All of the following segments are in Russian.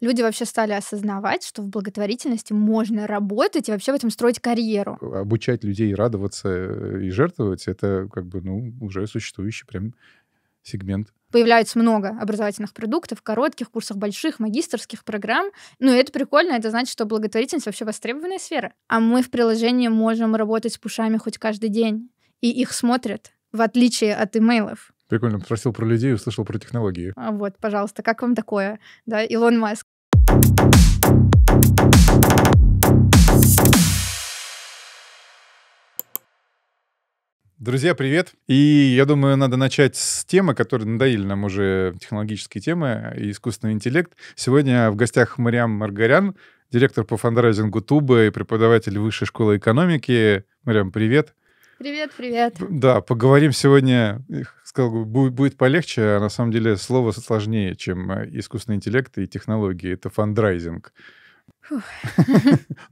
люди вообще стали осознавать, что в благотворительности можно работать и вообще в этом строить карьеру. Э, обучать людей радоваться э, и жертвовать — это как бы, ну, уже существующий прям сегмент. Появляется много образовательных продуктов, коротких курсах, больших, магистрских программ. Ну и это прикольно, это значит, что благотворительность вообще востребованная сфера. А мы в приложении можем работать с пушами хоть каждый день. И их смотрят, в отличие от имейлов. Прикольно, спросил про людей, услышал про технологии. А вот, пожалуйста, как вам такое? Да, Илон Маск. Друзья, привет! И я думаю, надо начать с темы, которые надоели нам уже, технологические темы и искусственный интеллект. Сегодня в гостях Мариам Маргарян, директор по фандрайзингу Тубы и преподаватель Высшей школы экономики. Мариам, привет! Привет, привет. Да, поговорим сегодня, сказал бы, будет полегче, а на самом деле слово сложнее, чем э, искусственный интеллект и технологии. Это фандрайзинг. Но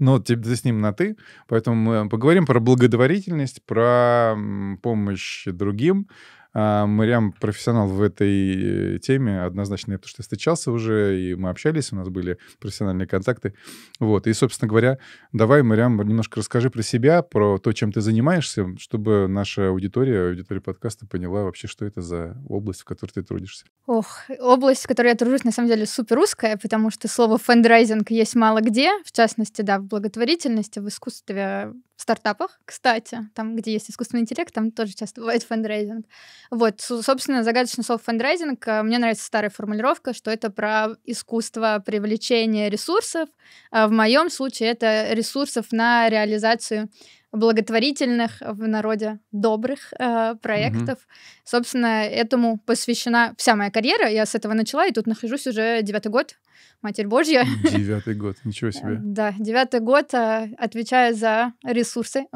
ну, ты типа, с ним на «ты», поэтому мы э, поговорим про благотворительность, про помощь другим, а, Мариам профессионал в этой э, теме однозначно, потому что я встречался уже, и мы общались, у нас были профессиональные контакты. Вот. И, собственно говоря, давай, Мариам, немножко расскажи про себя, про то, чем ты занимаешься, чтобы наша аудитория, аудитория подкаста поняла вообще, что это за область, в которой ты трудишься. Ох, область, в которой я тружусь, на самом деле, супер узкая, потому что слово фендрайзинг есть мало где, в частности, да, в благотворительности, в искусстве стартапах, кстати, там, где есть искусственный интеллект, там тоже часто бывает фандрайзинг. Вот, собственно, загадочный слово фандрайзинг, э, мне нравится старая формулировка, что это про искусство привлечения ресурсов. А в моем случае это ресурсов на реализацию благотворительных в народе добрых э, проектов. Mm-hmm. Собственно, этому посвящена вся моя карьера. Я с этого начала и тут нахожусь уже девятый год. Матерь Божья. Девятый год, ничего э, себе. Да, девятый год э, отвечаю за ресурсы,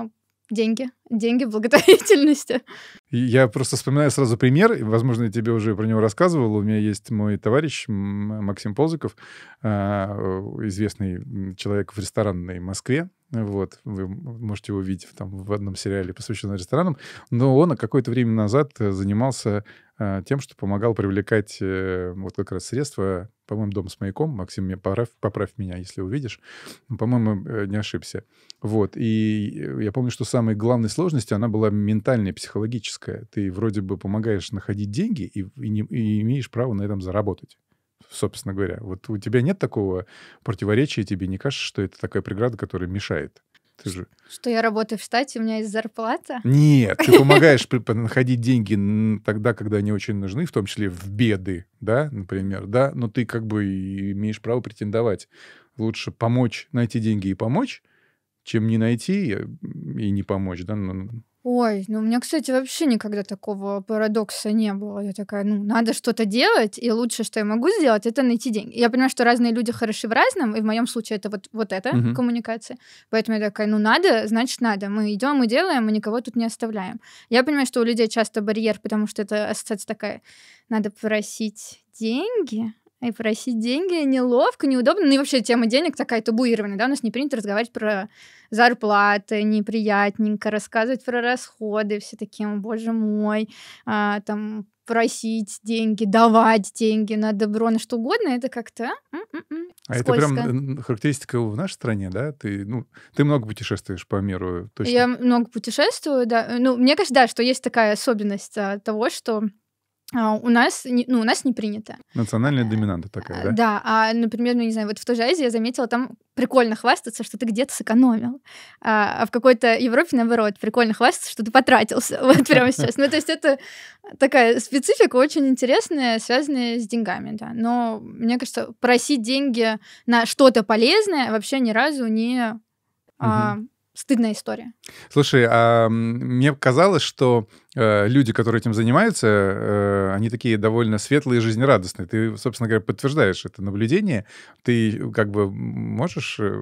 Деньги. Деньги в благотворительности. Я просто вспоминаю сразу пример. Возможно, я тебе уже про него рассказывал. У меня есть мой товарищ Максим Ползыков, а, э, известный человек в ресторанной Москве. Вот, вы можете его видеть там в одном сериале, посвященном ресторанам. Но он какое-то время назад э, занимался а, тем, что помогал привлекать э, вот как раз средства, по-моему, «Дом с маяком», Максим, поправь, поправь меня, если увидишь, ну, по-моему, э, не ошибся. Вот, и э, я помню, что самой главной сложностью она была ментальная, психологическая. Ты вроде бы помогаешь находить деньги и, и, не, и имеешь право на этом заработать собственно говоря. Вот у тебя нет такого противоречия, тебе не кажется, что это такая преграда, которая мешает? Ты же... Что я работаю в штате, у меня есть зарплата? Нет, ты помогаешь находить деньги тогда, когда они очень нужны, в том числе в беды, да, например, да, но ты как бы имеешь право претендовать. Лучше помочь найти деньги и помочь, чем не найти и не помочь, да, Ой, ну у меня, кстати, вообще никогда такого парадокса не было. Я такая, ну, надо что-то делать, и лучшее, что я могу сделать, это найти деньги. Я понимаю, что разные люди хороши в разном, и в моем случае это вот, вот это угу. коммуникация. Поэтому я такая, ну, надо, значит, надо. Мы идем и делаем, мы никого тут не оставляем. Я понимаю, что у людей часто барьер, потому что это ассоциация такая, надо просить деньги, и просить деньги неловко, неудобно. Ну и вообще тема денег такая табуированная, да, у нас не принято разговаривать про зарплаты, неприятненько, рассказывать про расходы, все такие, боже мой, а, там, просить деньги, давать деньги на добро, на что угодно, это как-то А, м-м-м, а это прям характеристика в нашей стране, да? Ты, ну, ты много путешествуешь по миру, точно? Я много путешествую, да. Ну, мне кажется, да, что есть такая особенность а, того, что а, у нас, ну, у нас не принято. Национальная э, доминанта такая, да? Да, а, например, ну, не знаю, вот в той же Азии я заметила, там прикольно хвастаться, что ты где-то сэкономил, а, а в какой-то Европе, наоборот, прикольно хвастаться, что ты потратился вот прямо сейчас. Ну, то есть это такая специфика очень интересная, связанная с деньгами, да. Но мне кажется, просить деньги на что-то полезное вообще ни разу не... А, стыдная история. Слушай, а, мне казалось, что Э, люди, которые этим занимаются, э, они такие довольно светлые и жизнерадостные. Ты, собственно говоря, подтверждаешь это наблюдение. Ты как бы можешь э,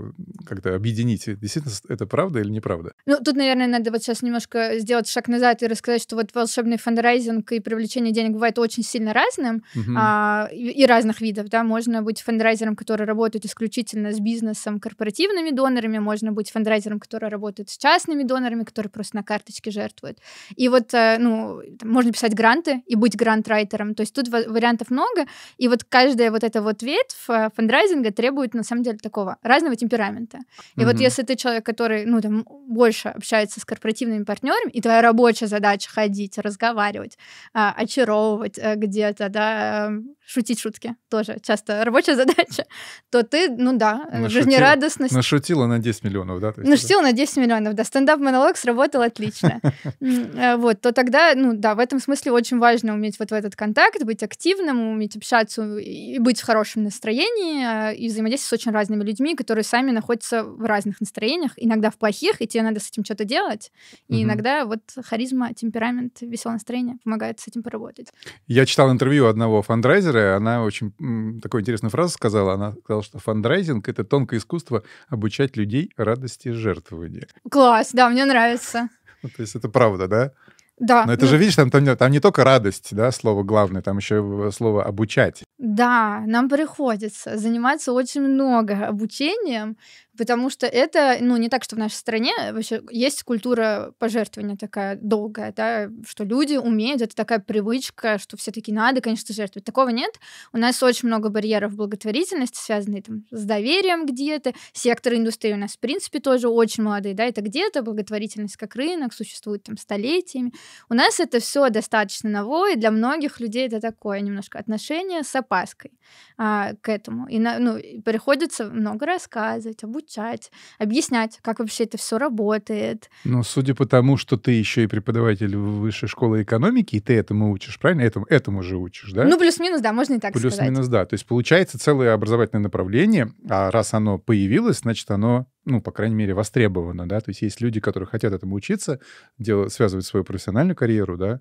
как-то объединить, действительно, это правда или неправда? Ну, тут, наверное, надо вот сейчас немножко сделать шаг назад и рассказать, что вот волшебный фандрайзинг и привлечение денег бывает очень сильно разным угу. а, и, и разных видов, да. Можно быть фандрайзером, который работает исключительно с бизнесом, корпоративными донорами, можно быть фандрайзером, который работает с частными донорами, которые просто на карточке жертвуют. И вот Э, ну, можно писать гранты и быть грантрайтером. То есть тут вариантов много, и вот каждая вот эта вот ветвь э, фандрайзинга требует, на самом деле, такого разного темперамента. И mm-hmm. вот если ты человек, который, ну, там, больше общается с корпоративными партнерами, и твоя рабочая задача ходить, разговаривать, а, очаровывать э, где-то, да, шутить шутки тоже часто рабочая задача, то ты, ну да, э, Нашутил, жизнерадостность. Нашутила на 10 миллионов, да? Есть, Нашутила да? на 10 миллионов, да. Стендап-монолог сработал отлично. Э, вот, то тогда, ну да, в этом смысле очень важно уметь вот в этот контакт, быть активным, уметь общаться и быть в хорошем настроении, э, и взаимодействовать с очень разными людьми, которые сами находятся в разных настроениях, иногда в плохих, и тебе надо с этим что-то делать. И иногда вот харизма, темперамент, веселое настроение помогает с этим поработать. Я читал интервью одного фандрайзера, Питера, она очень м, такую интересную фразу сказала. Она сказала, что фандрайзинг — это тонкое искусство обучать людей радости жертвования. Класс, да, мне нравится. Ну, то есть это правда, да? Да. Но это ну... же, видишь, там, там, там не только радость, да, слово главное, там еще слово обучать. Да, нам приходится заниматься очень много обучением, Потому что это, ну, не так, что в нашей стране э, вообще есть культура пожертвования такая долгая, да, что люди умеют, это такая привычка, что все таки надо, конечно, жертвовать. Такого нет. У нас очень много барьеров благотворительности, связанные там с доверием где-то. Сектор индустрии у нас, в принципе, тоже очень молодые, да, это где-то благотворительность как рынок существует там столетиями. У нас это все достаточно ново, и для многих людей это такое немножко отношение с опаской а, к этому. И, на, ну, приходится много рассказывать, обучать обучать, объяснять, как вообще это все работает. Ну, судя по тому, что ты еще и преподаватель высшей школы экономики, и ты этому учишь, правильно? Этому, этому же учишь, да? Ну, плюс-минус, да, можно и так плюс сказать. Плюс-минус, да. То есть получается целое образовательное направление, а раз оно появилось, значит, оно ну, по крайней мере, востребовано, да, то есть есть люди, которые хотят этому учиться, делать, связывать свою профессиональную карьеру, да,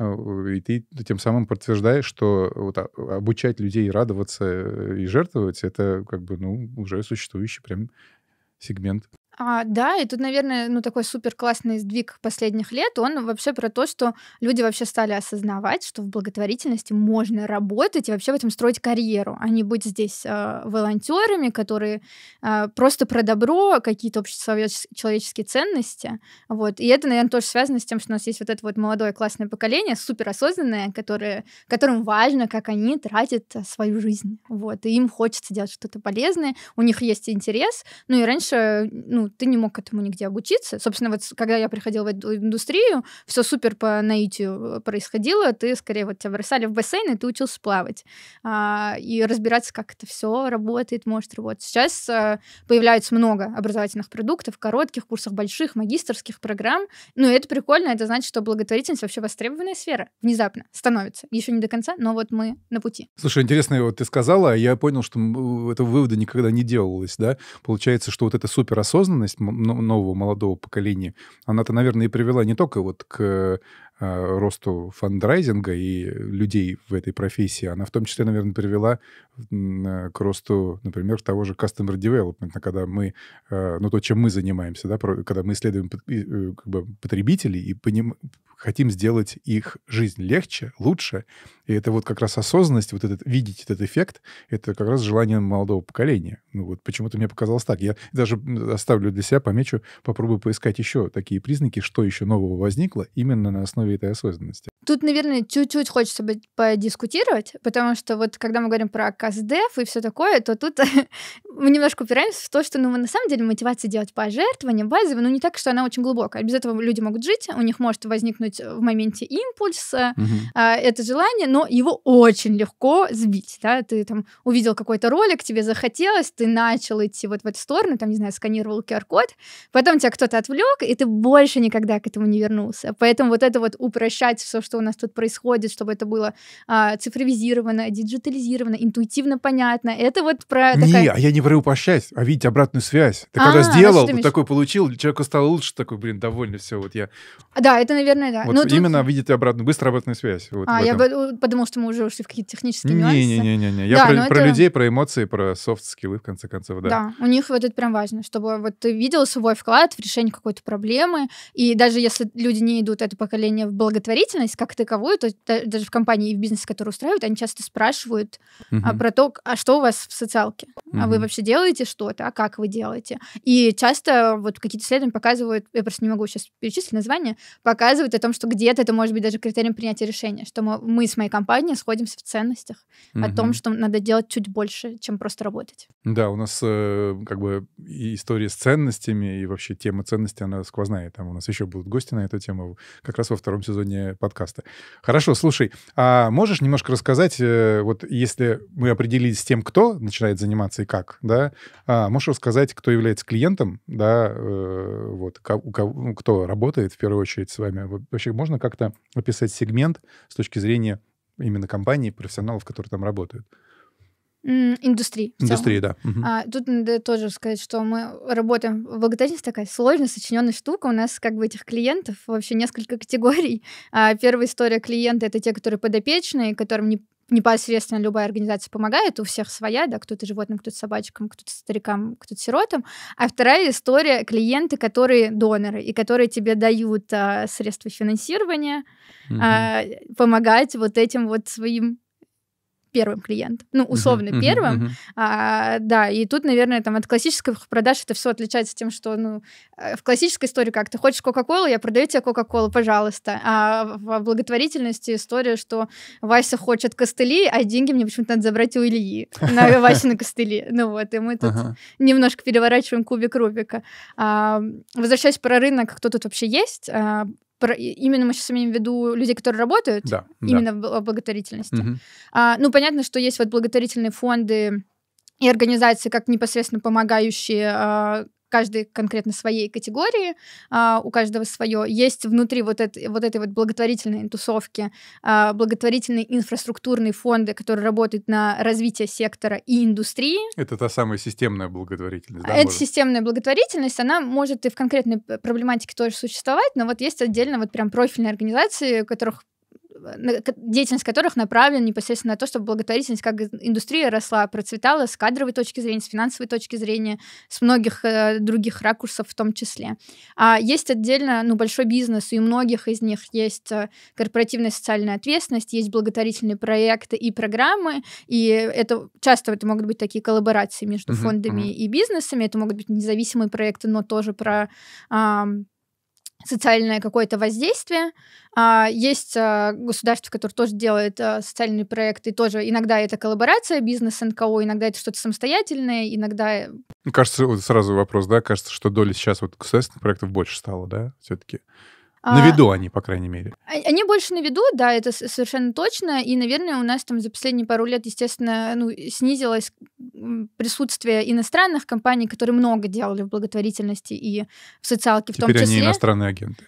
а, и ты тем самым подтверждаешь, что вот а, обучать людей радоваться э, и жертвовать, это как бы, ну, уже существующий прям сегмент. А, да, и тут, наверное, ну такой супер классный сдвиг последних лет, он вообще про то, что люди вообще стали осознавать, что в благотворительности можно работать и вообще в этом строить карьеру, а не быть здесь э, волонтерами, которые э, просто про добро, какие-то общечеловеческие ценности, вот. И это, наверное, тоже связано с тем, что у нас есть вот это вот молодое классное поколение, суперосознанное, которое, которым важно, как они тратят свою жизнь, вот. И им хочется делать что-то полезное, у них есть интерес, ну и раньше, ну ты не мог этому нигде обучиться. Собственно, вот когда я приходила в эту индустрию, все супер по наитию э, происходило, ты скорее вот тебя бросали в бассейн, и ты учился плавать. А, и разбираться, как это все работает, может работать. Сейчас а, появляется много образовательных продуктов, коротких курсах, больших, магистрских программ. Ну, и это прикольно, это значит, что благотворительность вообще востребованная сфера внезапно становится. Еще не до конца, но вот мы на пути. Слушай, интересно, вот ты сказала, а я понял, что этого вывода никогда не делалось, да? Получается, что вот это суперосознанно осознанность нового молодого поколения, она-то, наверное, и привела не только вот к э, Э, росту фандрайзинга и людей в этой профессии, она в том числе, наверное, привела э, к росту, например, того же customer development, когда мы, э, ну, то, чем мы занимаемся, да, когда мы исследуем как бы, потребителей и поним... хотим сделать их жизнь легче, лучше. И это вот как раз осознанность, вот этот, видеть этот эффект, это как раз желание молодого поколения. Ну, вот почему-то мне показалось так. Я даже оставлю для себя, помечу, попробую поискать еще такие признаки, что еще нового возникло именно на основе развитой осознанности. Тут, наверное, чуть-чуть хочется быть, подискутировать, потому что вот когда мы говорим про КСДФ и все такое, то тут мы немножко упираемся в то, что ну, на самом деле мотивация делать пожертвования базовая, но ну, не так, что она очень глубокая. Без этого люди могут жить, у них может возникнуть в моменте импульс, э, а, это желание, но его очень легко сбить. Да? Ты там увидел какой-то ролик, тебе захотелось, ты начал идти вот в эту сторону, там, не знаю, сканировал QR-код, потом тебя кто-то отвлек, и ты больше никогда к этому не вернулся. Поэтому вот это вот упрощать все, что у нас тут происходит, чтобы это было а, цифровизировано, диджитализировано, интуитивно понятно. Это вот про... Не, а я не про упрощать, а видеть обратную связь. Ты а, когда сделал, ты такой получил, человеку стало лучше, такой, блин, довольный, все, вот я... А, да, это, наверное, да. Вот Но ну, именно тут... видеть обратную, быстро обратную связь. Вот а, я подумал, что мы уже ушли в какие-то технические не, нюансы. Не-не-не, я да, про, про это... людей, про эмоции, про софт-скиллы, в конце концов, да. Да, у них вот это прям важно, чтобы вот ты видел свой вклад в решение какой-то проблемы, и даже если люди не идут это поколение в благотворительность, как таковую, то есть даже в компании и в бизнесе, который устраивают, они часто спрашивают угу. про то, а что у вас в социалке? Угу. А вы вообще делаете что-то? А как вы делаете? И часто вот какие-то исследования показывают, я просто не могу сейчас перечислить название, показывают о том, что где-то это может быть даже критерием принятия решения, что мы, мы с моей компанией сходимся в ценностях, угу. о том, что надо делать чуть больше, чем просто работать. Да, у нас э, как бы история с ценностями и вообще тема ценностей, она сквозная. Там у нас еще будут гости на эту тему как раз во втором сезоне подкаста подкаста. Хорошо, слушай, а можешь немножко рассказать, э, вот если мы определились с тем, кто начинает заниматься и как, да, а можешь рассказать, кто является клиентом, да, э, вот, ну, кто работает в первую очередь с вами. Вообще можно как-то описать сегмент с точки зрения именно компании, профессионалов, которые там работают? Индустрии. Индустрии, да. Угу. А, тут надо тоже сказать, что мы работаем... Благотворительность такая сложная сочиненная штука. У нас как бы этих клиентов вообще несколько категорий. А, первая история клиента — это те, которые подопечные, которым не непосредственно любая организация помогает, у всех своя, да, кто-то животным, кто-то собачкам, кто-то старикам, кто-то сиротам. А вторая история — клиенты, которые доноры, и которые тебе дают а, средства финансирования, mm-hmm. а, помогать вот этим вот своим первым клиентом, ну, условно uh-huh, первым, uh-huh. А, да, и тут, наверное, там от классических продаж это все отличается тем, что, ну, э, в классической истории как, ты хочешь Кока-Колу, я продаю тебе Кока-Колу, пожалуйста, а в благотворительности история, что Вася хочет костыли, а деньги мне почему-то надо забрать у Ильи на на костыли, ну вот, и мы тут немножко переворачиваем кубик Рубика. А, возвращаясь про рынок, кто тут вообще есть, а, про, именно мы сейчас имеем в виду людей, которые работают да, именно да. в благотворительности. Угу. А, ну, понятно, что есть вот благотворительные фонды и организации, как непосредственно помогающие а, каждой конкретно своей категории, а, у каждого свое. Есть внутри вот, это, вот этой вот благотворительной тусовки а, благотворительные инфраструктурные фонды, которые работают на развитие сектора и индустрии. Это та самая системная благотворительность, да? А, Эта может? системная благотворительность, она может и в конкретной проблематике тоже существовать, но вот есть отдельно вот прям профильные организации, у которых деятельность которых направлена непосредственно на то, чтобы благотворительность как индустрия росла, процветала с кадровой точки зрения, с финансовой точки зрения, с многих э, других ракурсов в том числе. А есть отдельно ну, большой бизнес, и у многих из них есть э, корпоративная социальная ответственность, есть благотворительные проекты и программы, и это часто это могут быть такие коллаборации между фондами и бизнесами, это могут быть независимые проекты, но тоже про... Э, социальное какое-то воздействие. А, есть а, государство, которое тоже делает а, социальные проекты, тоже иногда это коллаборация бизнес НКО, иногда это что-то самостоятельное, иногда... Э, кажется, вот сразу вопрос, да, кажется, что доля сейчас вот государственных проектов больше стала, да, все-таки? На а, виду они, по крайней мере. А, они больше на виду, да, это совершенно точно. И, наверное, у нас там за последние пару лет, естественно, ну, снизилось присутствие иностранных компаний, которые много делали в благотворительности и в социалке в Теперь том числе. Теперь они иностранные агенты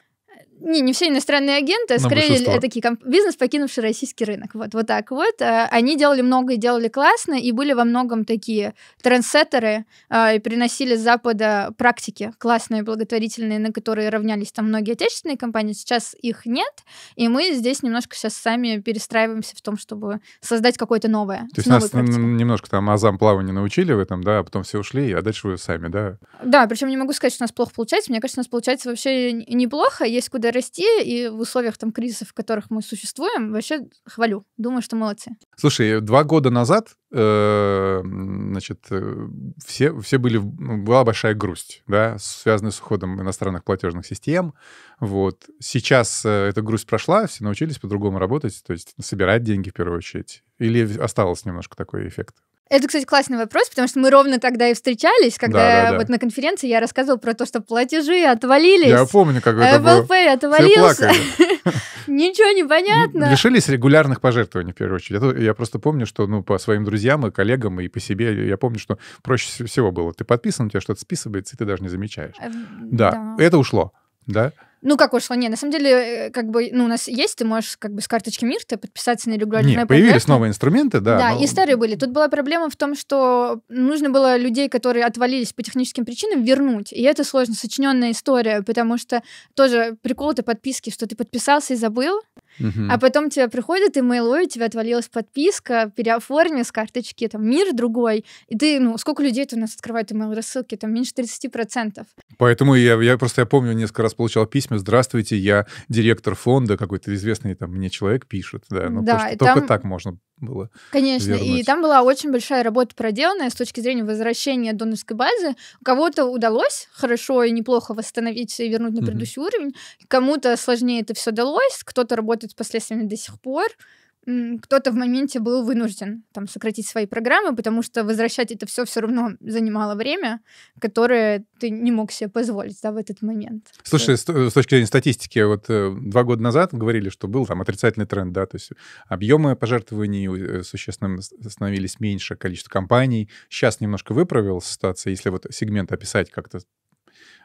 не, не все иностранные агенты, а скорее большинство. такие комп- бизнес, покинувший российский рынок. Вот, вот так вот. Э, они делали много и делали классно, и были во многом такие трендсеттеры, э, и приносили с Запада практики классные, благотворительные, на которые равнялись там многие отечественные компании. Сейчас их нет, и мы здесь немножко сейчас сами перестраиваемся в том, чтобы создать какое-то новое. То есть нас практикой. немножко там азам плавания научили в этом, да, а потом все ушли, а дальше вы сами, да? Да, причем не могу сказать, что у нас плохо получается. Мне кажется, у нас получается вообще неплохо, есть куда расти, и в условиях там кризисов, в которых мы существуем, вообще хвалю. Думаю, что молодцы. Слушай, два года назад, э, значит, э, все, все были, ну, была большая грусть, да, связанная с уходом иностранных платежных систем. Вот. Сейчас э, эта грусть прошла, все научились по-другому работать, то есть собирать деньги в первую очередь. Или осталось немножко такой эффект это, кстати, классный вопрос, потому что мы ровно тогда и встречались, когда да, да, да. вот на конференции я рассказывал про то, что платежи отвалились. Я помню, как это МЛП было. отвалился. Ничего не понятно. Лишились регулярных пожертвований, в первую очередь. Я просто помню, что ну, по своим друзьям и коллегам, и по себе, я помню, что проще всего было. Ты подписан, у тебя что-то списывается, и ты даже не замечаешь. Эм, да, это ушло, да? Ну, как ушло? Не, на самом деле, э, как бы, ну, у нас есть, ты можешь как бы с карточки МИР ты подписаться на регулярную Нет, появились новые инструменты, да. Да, но... и старые были. Тут была проблема в том, что нужно было людей, которые отвалились по техническим причинам, вернуть. И это сложно сочиненная история, потому что тоже прикол этой подписки, что ты подписался и забыл, Угу. А потом тебе приходит имейл, ой, у тебя отвалилась подписка, переоформи с карточки, там, мир другой. И ты, ну, сколько людей у нас открывает имейл рассылки? Там меньше 30%. Поэтому я, я просто, я помню, несколько раз получал письма, здравствуйте, я директор фонда, какой-то известный там мне человек пишет, да, ну, да, потому, что только так можно было. Конечно, вернуть. и там была очень большая работа проделанная с точки зрения возвращения донорской базы. У кого-то удалось хорошо и неплохо восстановиться и вернуть на предыдущий mm-hmm. уровень, кому-то сложнее это все удалось, кто-то работает с последствиями до сих пор кто-то в моменте был вынужден там сократить свои программы, потому что возвращать это все все равно занимало время, которое ты не мог себе позволить да, в этот момент. Слушай, с, точки зрения статистики, вот э, два года назад говорили, что был там отрицательный тренд, да, то есть объемы пожертвований э, существенно становились меньше, количество компаний. Сейчас немножко выправилась ситуация, если вот сегмент описать как-то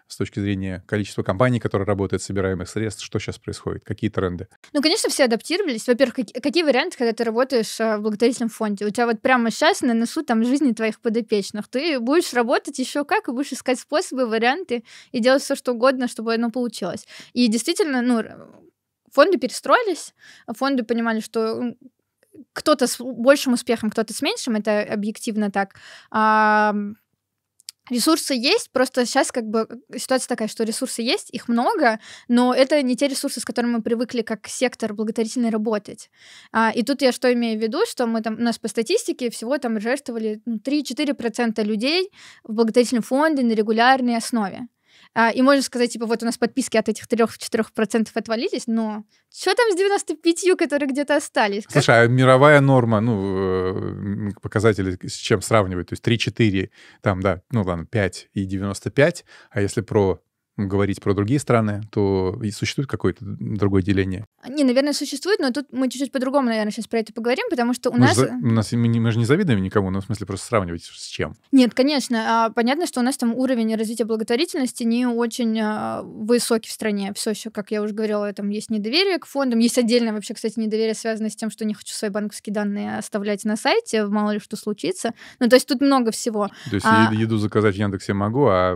с точки зрения количества компаний, которые работают, собираемых средств, что сейчас происходит, какие тренды? Ну, конечно, все адаптировались. Во-первых, какие, какие варианты, когда ты работаешь э, в благотворительном фонде? У тебя вот прямо сейчас на носу там жизни твоих подопечных. Ты будешь работать еще как и будешь искать способы, варианты и делать все, что угодно, чтобы оно получилось. И действительно, ну, фонды перестроились, фонды понимали, что кто-то с большим успехом, кто-то с меньшим, это объективно так. Ресурсы есть, просто сейчас как бы э, ситуация такая, что ресурсы есть, их много, но это не те ресурсы, с которыми мы привыкли как сектор благотворительный работать. А, и тут я что имею в виду, что мы там, у нас по статистике всего там жертвовали ну, 3-4% людей в благотворительные фонды на регулярной основе. А, и можно сказать, типа, вот у нас подписки от этих 3-4% отвалились, но что там с 95, которые где-то остались? Как? Слушай, а мировая норма, ну, э, показатели с чем сравнивать? То есть 3-4, там, да, ну ладно, 5 и 95, а если про говорить про другие страны, то и существует какое-то другое деление? Не, наверное, существует, но тут мы чуть-чуть по-другому, наверное, сейчас про это поговорим, потому что у мы нас... Же, у нас мы, не, мы же не завидуем никому, но ну, в смысле просто сравнивать с чем? Нет, конечно. А, понятно, что у нас там уровень развития благотворительности не очень а, высокий в стране. Все еще, как я уже говорила, там есть недоверие к фондам. Есть отдельное вообще, кстати, недоверие, связанное с тем, что не хочу свои банковские данные оставлять на сайте, мало ли что случится. Ну, то есть тут много всего. То есть а... еду заказать в Яндексе могу, а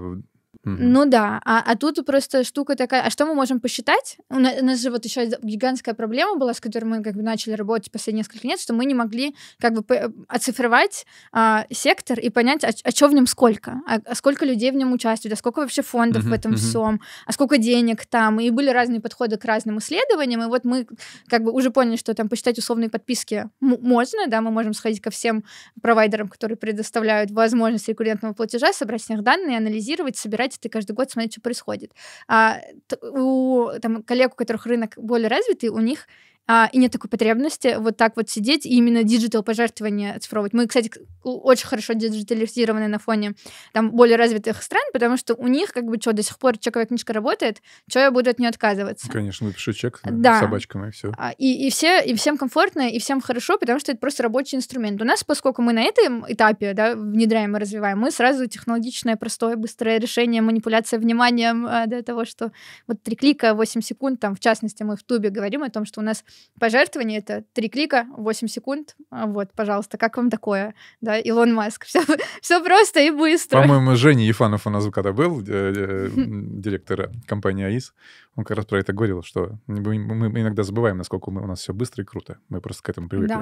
ну да, а, а тут просто штука такая, а что мы можем посчитать? У нас, у нас же вот еще гигантская проблема была, с которой мы как бы начали работать последние несколько лет, что мы не могли как бы оцифровать а, сектор и понять, а, а что в нем сколько, а, а сколько людей в нем участвуют, а сколько вообще фондов в этом всем, а сколько денег там, и были разные подходы к разным исследованиям, и вот мы как бы уже поняли, что там посчитать условные подписки можно, да, мы можем сходить ко всем провайдерам, которые предоставляют возможность рекуррентного платежа, собрать с них данные, анализировать, собирать тратит и каждый год смотреть, что происходит. А у там, коллег, у которых рынок более развитый, у них а, и нет такой потребности вот так вот сидеть и именно диджитал пожертвования цифровать Мы, кстати, очень хорошо диджитализированы на фоне там более развитых стран, потому что у них как бы что, до сих пор чековая книжка работает, что я буду от нее отказываться. Конечно, напишу чек а, да. собачками и все. А, и, и все, и всем комфортно, и всем хорошо, потому что это просто рабочий инструмент. У нас, поскольку мы на этом этапе да, внедряем и развиваем, мы сразу технологичное, простое, быстрое решение, манипуляция вниманием а, до того, что вот три клика, 8 секунд, там, в частности, мы в Тубе говорим о том, что у нас Пожертвование это три клика, 8 секунд. А, вот, пожалуйста, как вам такое? Да, Илон Маск. Все, все просто и быстро. По-моему, Женя Ефанов у нас когда был, э, э, директора компании АИС, он как раз про это говорил, что мы иногда забываем, насколько у нас все быстро и круто. Мы просто к этому привыкли.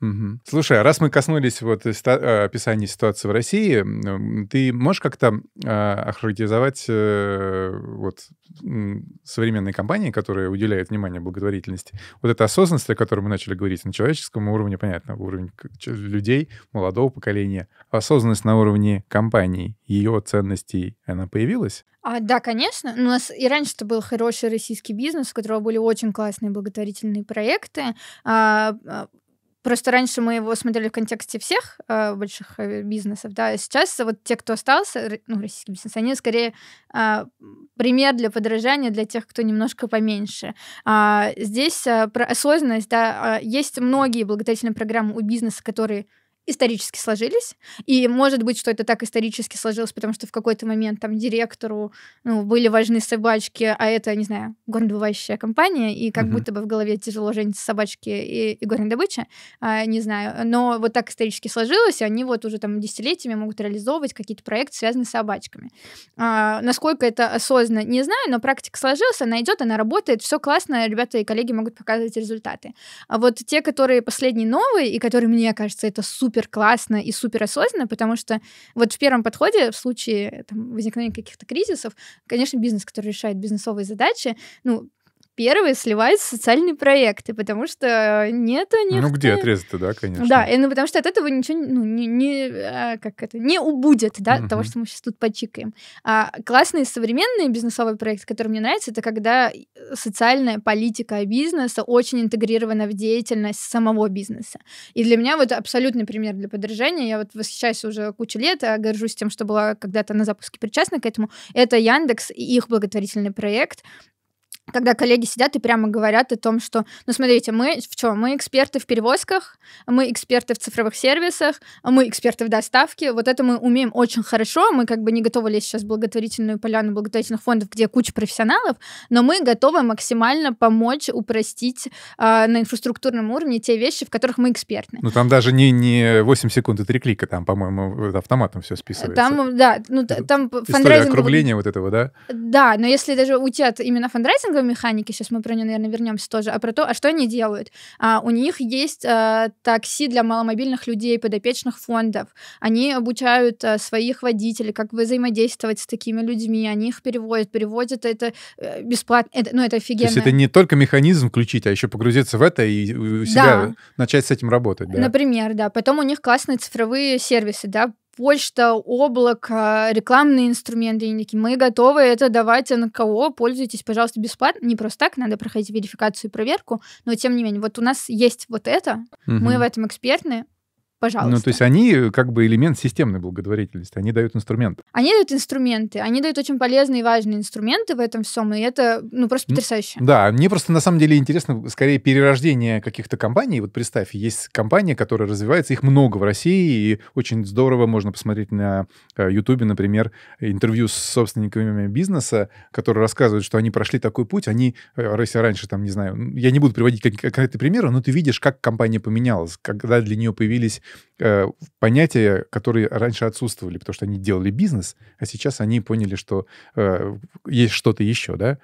Угу. Слушай, а раз мы коснулись вот э, описания ситуации в России, ты можешь как-то а, охарактеризовать э, вот современные компании, которые уделяют внимание благотворительности? Вот эта осознанность, о которой мы начали говорить, на человеческом уровне, понятно, уровень людей, молодого поколения, осознанность на уровне компаний, ее ценностей, она появилась? А, да, конечно. У нас и раньше это был хороший российский бизнес, у которого были очень классные благотворительные проекты. А, а Просто раньше мы его смотрели в контексте всех э, больших э, бизнесов, да, а сейчас вот те, кто остался, ну, российский бизнес, они скорее э, пример для подражания для тех, кто немножко поменьше. А, здесь э, про осознанность, да, а, есть многие благотворительные программы у бизнеса, которые исторически сложились. И может быть, что это так исторически сложилось, потому что в какой-то момент там директору ну, были важны собачки, а это, не знаю, горнодобывающая компания, и как uh-huh. будто бы в голове тяжело жениться собачки и, и горнодобыча, а, не знаю. Но вот так исторически сложилось, и они вот уже там десятилетиями могут реализовывать какие-то проекты, связанные с собачками. А, насколько это осознанно, не знаю, но практика сложилась, она идет, она работает, все классно, ребята и коллеги могут показывать результаты. А вот те, которые последние новые, и которые, мне кажется, это супер супер классно и супер осознанно, потому что вот в первом подходе, в случае там, возникновения каких-то кризисов, конечно, бизнес, который решает бизнесовые задачи, ну, Первый сливают социальные проекты, потому что э, нет у них... Ну, где э, отрезать-то, да, конечно. Да, и, ну, потому что от этого ничего ну, не, не, э, как это, не убудет, да, угу. того, что мы сейчас тут почикаем. А классный современный бизнесовый проект, который мне нравится, это когда социальная политика бизнеса очень интегрирована в деятельность самого бизнеса. И для меня вот абсолютный пример для подражания, я вот восхищаюсь уже кучу лет, а горжусь тем, что была когда-то на запуске причастна к этому, это Яндекс и их благотворительный проект, когда коллеги сидят и прямо говорят о том, что, ну, смотрите, мы в чем? Мы эксперты в перевозках, мы эксперты в цифровых сервисах, мы эксперты в доставке. Вот это мы умеем очень хорошо. Мы как бы не готовы сейчас благотворительную поляну благотворительных фондов, где куча профессионалов, но мы готовы максимально помочь упростить э, на инфраструктурном уровне те вещи, в которых мы экспертны. Ну, там даже не, не 8 секунд и 3 клика, там, по-моему, автоматом все списывается. Там, да, ну, там фандрайзинг... История округления вот этого, да? Да, но если даже уйти от именно фандрайзинга, механики сейчас мы про нее, наверное, вернемся тоже, а про то, а что они делают? А, у них есть а, такси для маломобильных людей, подопечных фондов. Они обучают а, своих водителей, как взаимодействовать с такими людьми. Они их перевозят, перевозят это э, бесплатно. Это, ну, это офигенно. То есть это не только механизм включить, а еще погрузиться в это и у себя да. начать с этим работать. Да? Например, да. Потом у них классные цифровые сервисы, да, почта, облако, рекламные инструменты деньги. Мы готовы это давать а кого пользуйтесь, пожалуйста, бесплатно. Не просто так, надо проходить верификацию и проверку, но тем не менее, вот у нас есть вот это, угу. мы в этом экспертны, пожалуйста. Ну, то есть они э, как бы элемент системной благотворительности, они дают инструменты. Они дают инструменты, они дают очень полезные и важные инструменты в этом всем, и это, ну, просто потрясающе. Да, мне просто на самом деле интересно скорее перерождение каких-то компаний. Вот представь, есть компания, которая развивается, их много в России, и очень здорово можно посмотреть на э, Ютубе, например, интервью с собственниками бизнеса, которые рассказывают, что они прошли такой путь, они, э, если раньше там, не знаю, я не буду приводить конкретные примеры, но ты видишь, как компания поменялась, когда для нее появились э, понятия, которые раньше отсутствовали, потому что они делали бизнес, а сейчас они поняли, что э, есть что-то еще, да.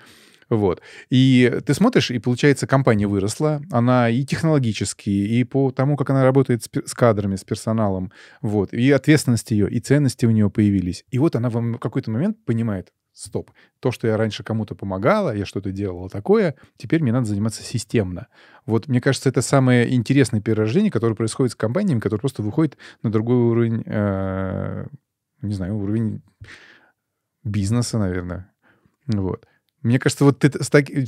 Вот. И ты смотришь, и получается, компания выросла. Она и технологически, и по тому, как она работает с, с кадрами, с персоналом. Вот. И ответственность ее, и ценности у нее появились. И вот она в какой-то момент понимает, стоп, то, что я раньше кому-то помогала, я что-то делала такое, теперь мне надо заниматься системно. Вот, мне кажется, это самое интересное перерождение, которое происходит с компаниями, которые просто выходят на другой уровень, э, не знаю, уровень бизнеса, наверное. Вот. Мне кажется, вот ты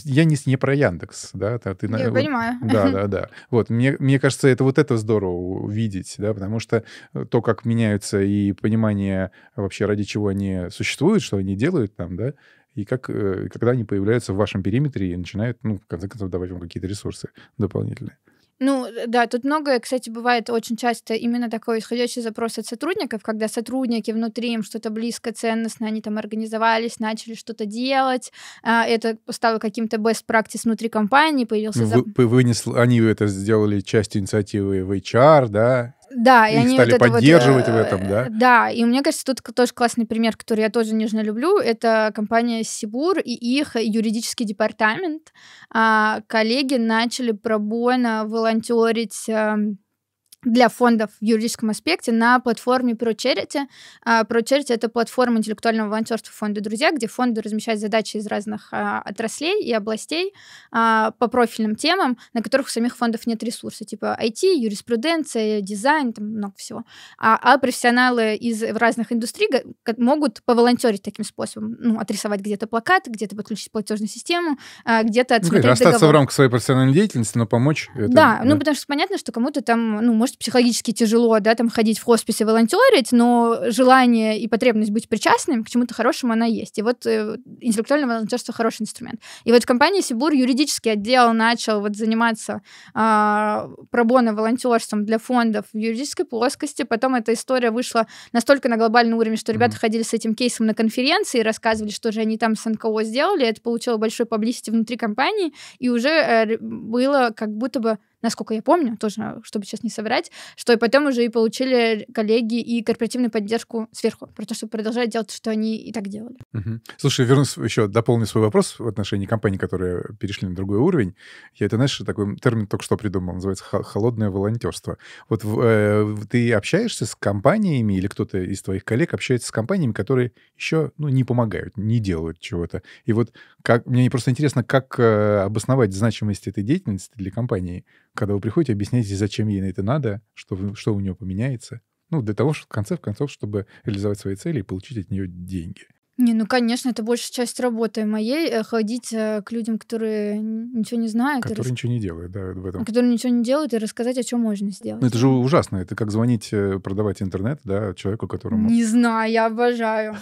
я не, не про Яндекс, да, ты, ты я вот, понимаю. Да, да, да. Вот мне, мне кажется, это вот это здорово увидеть, да, потому что э, то, как меняются и понимание вообще ради чего они существуют, что они делают там, да, и как э, когда они появляются в вашем периметре и начинают, ну, в конце концов, давать вам какие-то ресурсы дополнительные. Ну, э, да, тут многое, кстати, бывает очень часто именно такой исходящий запрос от сотрудников, когда сотрудники внутри им что-то близко, ценностно, они там организовались, начали что-то делать, а, это стало каким-то best practice внутри компании, появился... Ну, вы, зап... вынесло, они это сделали частью инициативы в HR, да, да, и, и они стали вот поддерживать вот, э, в этом, да? Да, и мне кажется, тут тоже классный пример, который я тоже нежно люблю, это компания Сибур и их юридический департамент. А, коллеги начали пробойно волонтерить эм, для фондов в юридическом аспекте на платформе ProCharity. А, ProCharity — это платформа интеллектуального волонтерства фонда «Друзья», где фонды размещают задачи из разных а, отраслей и областей а, по профильным темам, на которых у самих фондов нет ресурса, типа IT, юриспруденция, дизайн, там много всего. А, профессионалы из разных индустрий могут поволонтерить таким способом. Ну, отрисовать где-то плакат, где-то подключить платежную систему, где-то отсмотреть ну, Остаться договор. в рамках своей профессиональной деятельности, но помочь. Это, да, ну, да, ну потому что понятно, что кому-то там, ну, может может, психологически тяжело, да, там ходить в хосписе, волонтерить, но желание и потребность быть причастным к чему-то хорошему, она есть. И вот э, интеллектуальное волонтерство хороший инструмент. И вот в компании Сибур юридический отдел начал вот заниматься э, пробоно волонтерством для фондов в юридической плоскости. Потом эта история вышла настолько на глобальный уровень, что ребята mm-hmm. ходили с этим кейсом на конференции и рассказывали, что же они там с НКО сделали. Это получило большой публичности внутри компании, и уже э, было как будто бы насколько я помню, тоже, чтобы сейчас не соврать, что и потом уже и получили коллеги и корпоративную поддержку сверху, про то, чтобы продолжать делать то, что они и так делали. Угу. Слушай, вернусь еще, дополню свой вопрос в отношении компаний, которые перешли на другой уровень. Я это, знаешь, такой термин только что придумал, называется холодное волонтерство. Вот э, ты общаешься с компаниями или кто-то из твоих коллег общается с компаниями, которые еще ну, не помогают, не делают чего-то. И вот как, мне просто интересно, как э, обосновать значимость этой деятельности для компании? когда вы приходите, объясняете, зачем ей это надо, что, что у нее поменяется. Ну, для того, чтобы в конце в концов, чтобы реализовать свои цели и получить от нее деньги. Не, ну конечно, это большая часть работы моей э, ходить э, к людям, которые ничего не знают, которые рас... ничего не делают, да, в этом. Которые ничего не делают и рассказать, о чем можно сделать. Но ну, это же ужасно, это как звонить, э, продавать интернет, да, человеку, которому. Не знаю, я обожаю.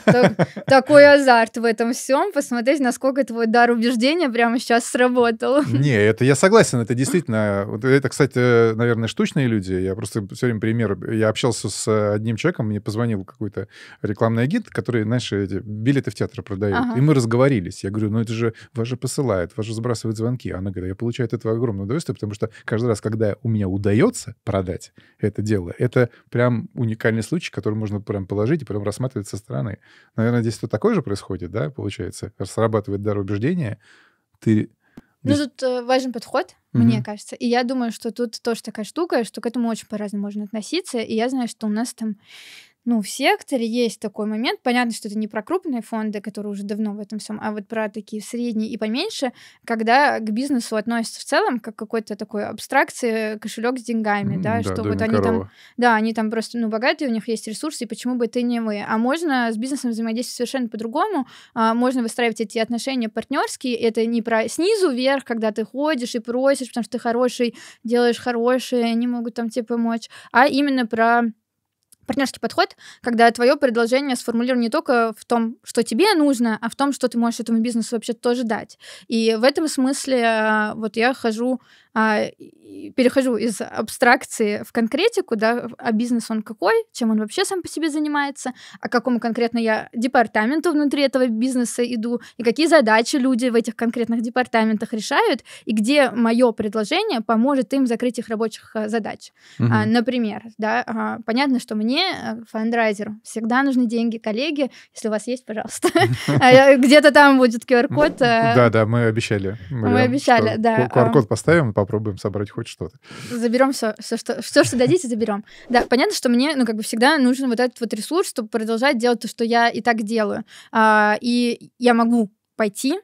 Такой азарт в этом всем, посмотреть, насколько твой дар убеждения прямо сейчас сработал. Не, это я согласен, это действительно, это, кстати, наверное, штучные люди. Я просто все время пример, я общался с одним человеком, мне позвонил какой-то рекламный агент, который, знаешь, эти билеты в театр продают. Ага. И мы разговорились. Я говорю, ну это же вас же посылает, вас же сбрасывают звонки. Она говорит, я получаю от этого огромное удовольствие, потому что каждый раз, когда у меня удается продать это дело, это прям уникальный случай, который можно прям положить и потом рассматривать со стороны. Наверное, здесь то такое же происходит, да, получается? Срабатывает дар убеждения, ты ну, тут э, важен подход, mm мне кажется. И я думаю, что тут тоже такая штука, что к этому очень по-разному можно относиться. И я знаю, что у нас там ну, в секторе есть такой момент. Понятно, что это не про крупные фонды, которые уже давно в этом всем, а вот про такие средние и поменьше, когда к бизнесу относятся в целом как какой-то такой абстракции кошелек с деньгами, mm, да, да, что вот они корова. там, да, они там просто, ну, богатые, у них есть ресурсы, и почему бы ты не вы? А можно с бизнесом взаимодействовать совершенно по-другому, а, можно выстраивать эти отношения партнерские, это не про снизу вверх, когда ты ходишь и просишь, потому что ты хороший, делаешь хорошее, они могут там тебе помочь, а именно про партнерский подход, когда твое предложение сформулировано не только в том, что тебе нужно, а в том, что ты можешь этому бизнесу вообще тоже дать. И в этом смысле э, вот я хожу а, перехожу из абстракции в конкретику, да, а бизнес он какой, чем он вообще сам по себе занимается, а какому конкретно я департаменту внутри этого бизнеса иду, и какие задачи люди в этих конкретных департаментах решают, и где мое предложение поможет им закрыть их рабочих э, задач. Угу. А, например, да, а, понятно, что мне, э, фандрайзеру, всегда нужны деньги, коллеги, если у вас есть, пожалуйста. А, э, где-то там будет QR-код. Да-да, мы обещали. Мы обещали, да. QR-код а. поставим, попробуем собрать хоть что-то. Заберем все, все, что, все, что дадите, заберем. Да, понятно, что мне, ну, как бы всегда нужен вот этот вот ресурс, чтобы продолжать делать то, что я и так делаю. А, и я могу пойти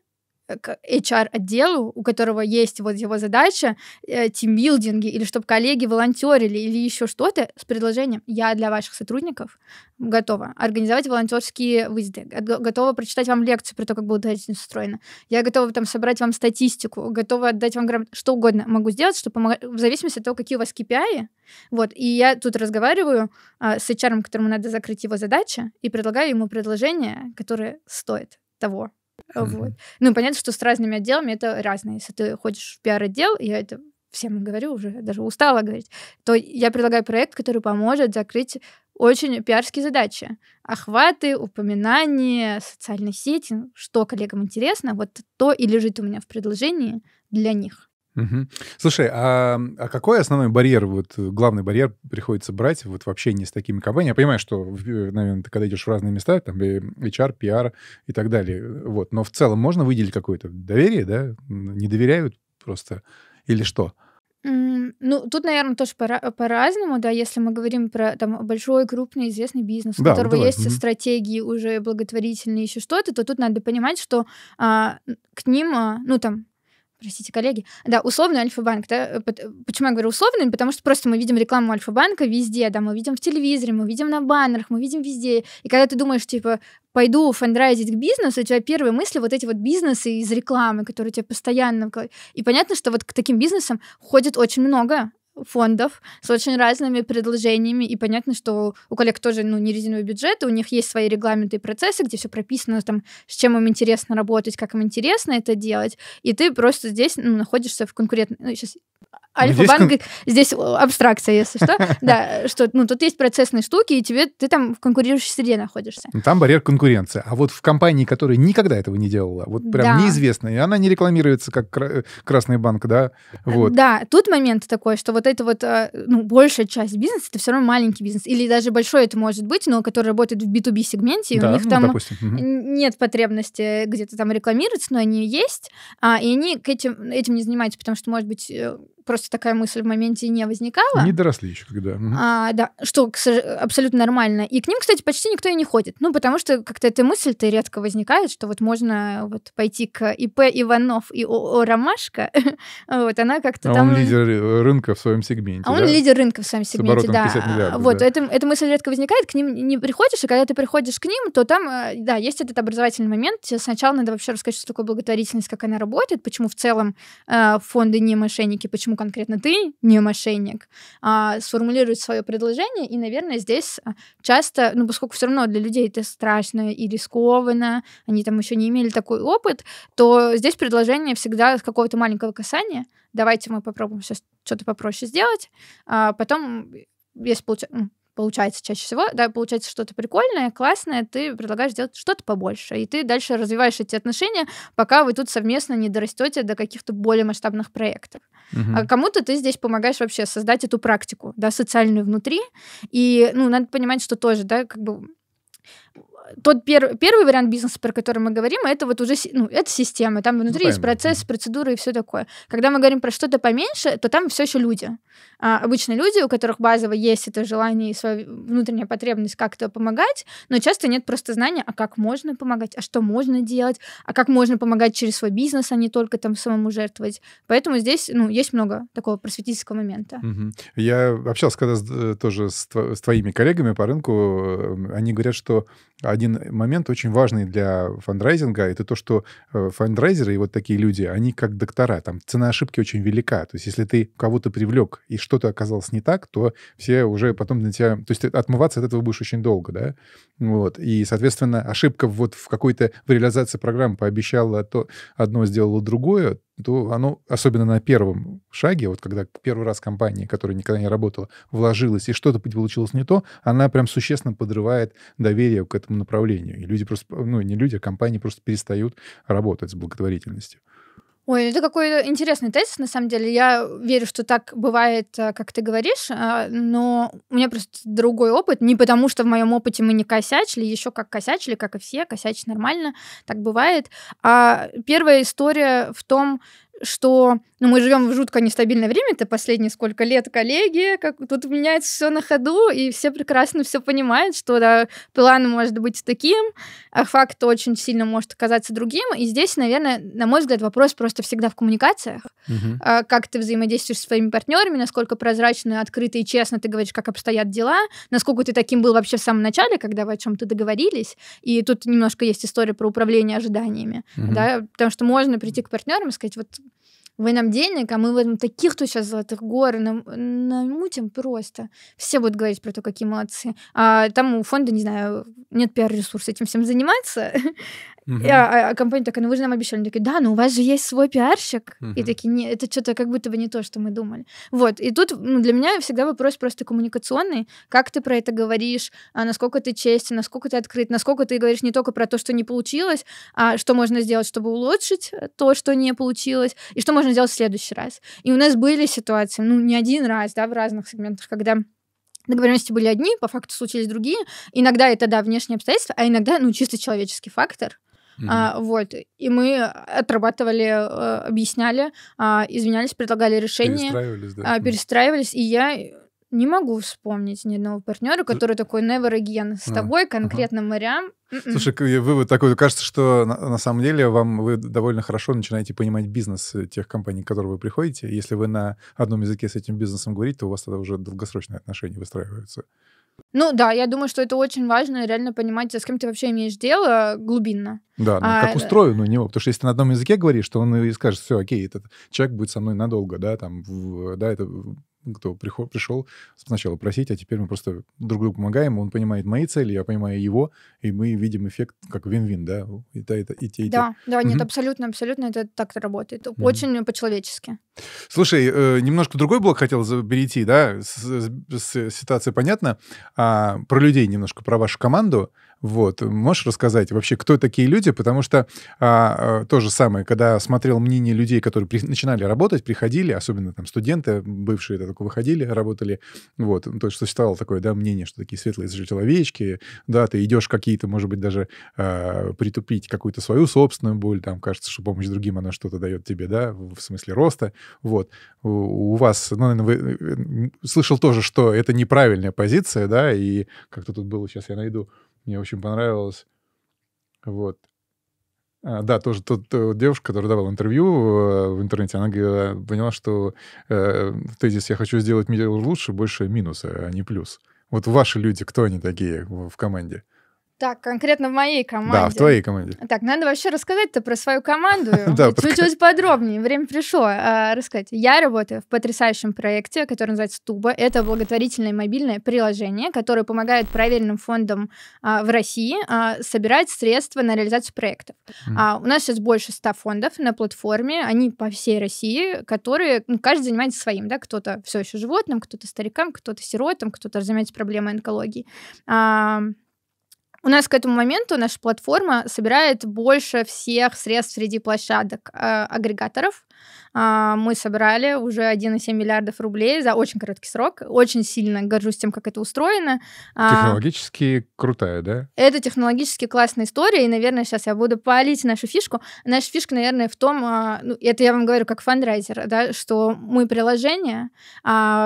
к HR-отделу, у которого есть вот его задача, э, тимбилдинги, или чтобы коллеги волонтерили, или еще что-то, с предложением «Я для ваших сотрудников готова организовать волонтерские выезды, готова прочитать вам лекцию про то, как благотворительность устроена, я готова там собрать вам статистику, готова отдать вам грамот, что угодно могу сделать, что помог... в зависимости от того, какие у вас KPI, вот, и я тут разговариваю э, с HR, которому надо закрыть его задачи, и предлагаю ему предложение, которое стоит того, Mm-hmm. Вот. Ну, понятно, что с разными отделами это разное. Если ты ходишь в пиар-отдел, я это всем говорю уже, даже устала говорить, то я предлагаю проект, который поможет закрыть очень пиарские задачи. Охваты, упоминания, социальные сети, что коллегам интересно, вот то и лежит у меня в предложении для них. Угу. Слушай, а, а какой основной барьер, вот э, главный барьер приходится брать вот в общении с такими компаниями? Я понимаю, что, э, наверное, ты когда идешь в разные места, там э, HR, PR и так далее, вот. Но в целом можно выделить какое-то доверие, да? Не доверяют просто или что? Ну, тут, наверное, тоже по- разному да, если мы говорим про там большой, крупный, известный бизнес, у да, которого давай. есть mm-hmm. стратегии уже благотворительные, еще что-то, то тут надо понимать, что а, к ним, а, ну, там, простите, коллеги, да, условный Альфа-банк, да, э, почему я говорю условный, потому что просто мы видим рекламу Альфа-банка везде, да, мы видим в телевизоре, мы видим на баннерах, мы видим везде, и когда ты думаешь, типа, пойду фандрайзить к бизнесу, у тебя первые мысли вот эти вот бизнесы из рекламы, которые тебя постоянно... И понятно, что вот к таким бизнесам ходит очень много фондов с очень разными предложениями, и понятно, что у коллег тоже ну, не резиновый бюджет, у них есть свои регламенты и процессы, где все прописано, там, с чем им интересно работать, как им интересно это делать, и ты просто здесь ну, находишься в конкурентной... Ну, сейчас Альфа-банк, здесь... здесь абстракция, если что. Да, что, ну, тут есть процессные штуки, и тебе, ты там в конкурирующей среде находишься. Ну, там барьер конкуренции. А вот в компании, которая никогда этого не делала, вот прям да. неизвестно, и она не рекламируется как красный банк, да? Вот. Да, тут момент такой, что вот это вот, э, ну, большая часть бизнеса, это все равно маленький бизнес. Или даже большой это может быть, но который работает в B2B сегменте, и да, у них ну, там допустим. нет потребности где-то там рекламироваться, но они есть, а, и они к этим, этим не занимаются, потому что, может быть, э, просто такая мысль в моменте не возникала. Не доросли еще когда. А, да, что абсолютно нормально. И к ним, кстати, почти никто и не ходит. Ну, потому что как-то эта мысль-то редко возникает, что вот можно вот пойти к ИП Иванов и ООО «Ромашка». вот она как-то а там... Э, а он лидер рынка в своем сегменте. А он лидер рынка в своем сегменте, да. Вот, да. Это, эта мысль редко возникает, к ним не приходишь, и когда ты приходишь к ним, то там, э, да, есть этот образовательный момент. Сначала надо вообще рассказать, что такое благотворительность, как она работает, почему в целом э, фонды не мошенники, почему конкретно ты не мошенник, а, сформулировать свое предложение. И, наверное, здесь а, часто, ну, поскольку все равно для людей это страшно и рискованно, они там еще не имели такой опыт, то здесь предложение всегда с какого-то маленького касания. Давайте мы попробуем сейчас что-то попроще сделать, а потом э, если получается, получается чаще всего, да, получается что-то прикольное, классное, ты предлагаешь сделать что-то побольше, и ты дальше развиваешь эти отношения, пока вы тут совместно не дорастете до каких-то более масштабных проектов. Угу. А кому-то ты здесь помогаешь вообще создать эту практику, да, социальную внутри, и, ну, надо понимать, что тоже, да, как бы тот пер, первый вариант бизнеса, про который мы говорим, это вот уже ну, это система, там внутри ну, есть процесс, процедуры и все такое. Когда мы говорим про что-то поменьше, то там все еще люди. А, обычно люди, у которых базово есть это желание и своя внутренняя потребность как-то помогать, но часто нет просто знания, а как можно помогать, а что можно делать, а как можно помогать через свой бизнес, а не только там самому жертвовать. Поэтому здесь ну, есть много такого просветительского момента. Угу. Я общался когда э, тоже с, тво с твоими коллегами по рынку, э, они говорят, что один момент очень важный для фандрайзинга, это то, что э, фандрайзеры и вот такие люди, они как доктора, там цена ошибки очень велика. То есть если ты кого-то привлек и что-то оказалось не так, то все уже потом на тебя... То есть отмываться от этого будешь очень долго, да? Вот. И, соответственно, ошибка вот в какой-то в реализации программы пообещала то, одно сделала другое, то оно, особенно на первом шаге, вот когда первый раз компания, которая никогда не работала, вложилась, и что-то получилось не то, она прям существенно подрывает доверие к этому направлению. И люди просто, ну, не люди, а компании просто перестают работать с благотворительностью. Ой, ну это какой интересный тезис, на самом деле. Я верю, что так бывает, э, как ты говоришь, а, но у меня просто другой опыт. Не потому, что в моем опыте мы не косячили, еще как косячили, как и все, косячить нормально, так бывает. А первая история в том, что ну, мы живем в жутко нестабильное время, это последние сколько лет, коллеги, как тут меняется все на ходу, и все прекрасно все понимают, что да, план может быть таким, а факт очень сильно может оказаться другим. И здесь, наверное, на мой взгляд, вопрос просто всегда в коммуникациях. Угу. как ты взаимодействуешь с своими партнерами, насколько прозрачно, открыто и честно ты говоришь, как обстоят дела, насколько ты таким был вообще в самом начале, когда вы о чем-то договорились. И тут немножко есть история про управление ожиданиями, угу. да, потому что можно прийти к партнерам и сказать, вот вы нам денег, а мы вот таких то сейчас золотых гор нам, намутим просто. Все будут говорить про то, какие молодцы. А там у фонда, не знаю, нет пиар-ресурса этим всем заниматься. uh А, а компания такая, ну вы же нам обещали. Они такие, да, но у вас же есть свой пиарщик. uh И такие, нет, это что-то как будто бы не то, что мы думали. Вот, и тут ну, для меня всегда вопрос просто коммуникационный. Как ты про это говоришь, а насколько ты честен, насколько ты открыт, насколько ты говоришь не только про то, что не получилось, а что можно сделать, чтобы улучшить то, что не получилось, и что можно можно сделать в следующий раз. И у нас были ситуации, ну, не один раз, да, в разных сегментах, когда договоренности были одни, по факту случились другие. Иногда это, да, внешние обстоятельства, а иногда, ну, чисто человеческий фактор. Mm-hmm. А, вот. И мы отрабатывали, э, объясняли, а, извинялись, предлагали решения. Перестраивались, да. А, перестраивались, и я не могу вспомнить ни одного партнера, который такой never again. С а, тобой конкретно ага. морям. Слушай, вывод такой. Кажется, что на, на самом деле вам вы довольно хорошо начинаете понимать бизнес э, тех компаний, к которым вы приходите. Если вы на одном языке с этим бизнесом говорите, то у вас тогда уже долгосрочные отношения выстраиваются. Ну да, я думаю, что это очень важно, реально понимать, а с кем ты вообще имеешь дело глубинно. Да, ну, а, как э, устроен у него, потому что если ты на одном языке говоришь, то он и скажет, все, окей, этот человек будет со мной надолго, да, там, в, да, это кто приход, пришел сначала просить, а теперь мы просто друг другу помогаем, он понимает мои цели, я понимаю его, и мы видим эффект как вин-вин, да, и, та, и, та, и те, и Да, да, нет, абсолютно, абсолютно это так работает, очень ну, по-человечески. Слушай, э, немножко другой блок хотел перейти, да, с, с, с ситуацией понятно, а, про людей немножко, про вашу команду, вот. Можешь рассказать вообще, кто такие люди? Потому что а, а, то же самое, когда смотрел мнение людей, которые при, начинали работать, приходили, особенно там студенты бывшие да, только выходили, работали, вот, ну, то есть существовало такое, да, мнение, что такие светлые человечки, да, ты идешь какие-то, может быть, даже а, притупить какую-то свою собственную боль, там, кажется, что помощь другим, она что-то дает тебе, да, в смысле роста, вот. У, у вас, ну, наверное, вы э, слышал тоже, что это неправильная позиция, да, и как-то тут было, сейчас я найду, мне очень понравилось. Вот. А, да, тоже тот, тот э, девушка, которая давала интервью э, в интернете, она говорила, поняла, что э, тезис «я хочу сделать мир лучше» больше минуса, а не плюс. Вот ваши люди, кто они такие в команде? Так, конкретно в моей команде. Да, в твоей команде. Так, надо вообще рассказать-то про свою команду. Чуть-чуть подробнее. Время пришло а, рассказать. Я работаю в потрясающем проекте, который называется Туба. Это благотворительное мобильное приложение, которое помогает проверенным фондам а, в России а, собирать средства на реализацию проектов. У нас сейчас больше ста фондов на платформе. Они по всей России, которые ну, каждый занимается своим. да, Кто-то все еще животным, кто-то старикам, кто-то сиротам, кто-то занимается проблемой онкологии. У нас к этому моменту наша платформа собирает больше всех средств среди площадок э, агрегаторов, а, мы собрали уже 1,7 миллиардов рублей за очень короткий срок. Очень сильно горжусь тем, как это устроено. А, технологически крутая, да? Это технологически классная история, и, наверное, сейчас я буду палить нашу фишку. Наша фишка, наверное, в том, а, ну, это я вам говорю как фандрайзер, да, что мы приложение,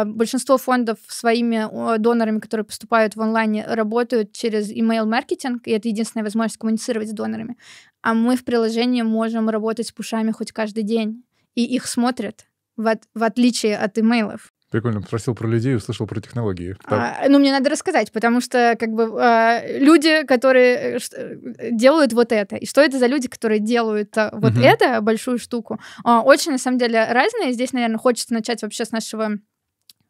большинство фондов своими донорами, которые поступают в онлайне, работают через email-маркетинг, и это единственная возможность коммуницировать с донорами. А мы в приложении можем работать с пушами хоть каждый день и их смотрят, в, от, в отличие от имейлов. Прикольно, спросил про людей, услышал про технологии. А, ну, мне надо рассказать, потому что как бы а, люди, которые э, э, делают вот это, и что это за люди, которые делают а, вот угу. это, большую штуку, а, очень, на самом деле, разные. Здесь, наверное, хочется начать вообще с нашего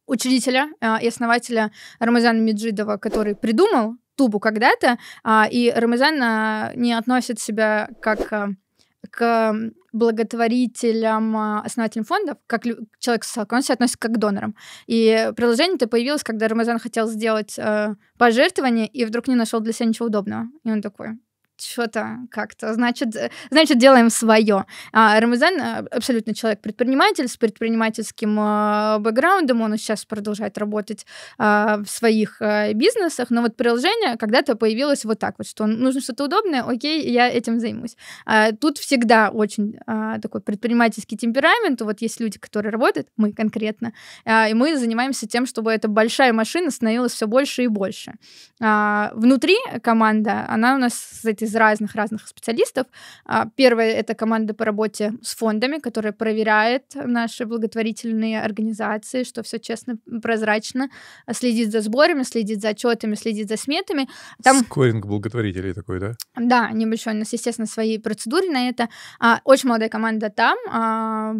учредителя а, и основателя Рамазана Меджидова, который придумал Тубу когда-то, а, и Рамазан а, не относит себя как... А, к благотворителям, а, основателям фондов, как человек с он себя относится как к донорам. И приложение это появилось, когда Рамазан хотел сделать э, пожертвование и вдруг не нашел для себя ничего удобного. И он такой, что-то как-то, значит, э, значит, делаем свое. А Рамазан э, абсолютно человек-предприниматель с предпринимательским а, бэкграундом, он сейчас продолжает работать а, в своих а, бизнесах, но вот приложение когда-то появилось вот так вот, что нужно что-то удобное, окей, я этим займусь. А, тут всегда очень а, такой предпринимательский темперамент, вот есть люди, которые работают, мы конкретно, а, и мы занимаемся тем, чтобы эта большая машина становилась все больше и больше. А, внутри команда, она у нас, кстати, из разных-разных специалистов. А, первая это команда по работе с фондами, которая проверяет наши благотворительные организации, что все честно, прозрачно, следит за сборами, следит за отчетами, следит за сметами. Там... Скоринг благотворителей такой, да? Да, небольшой. У нас, естественно, свои процедуры на это. А, очень молодая команда там а,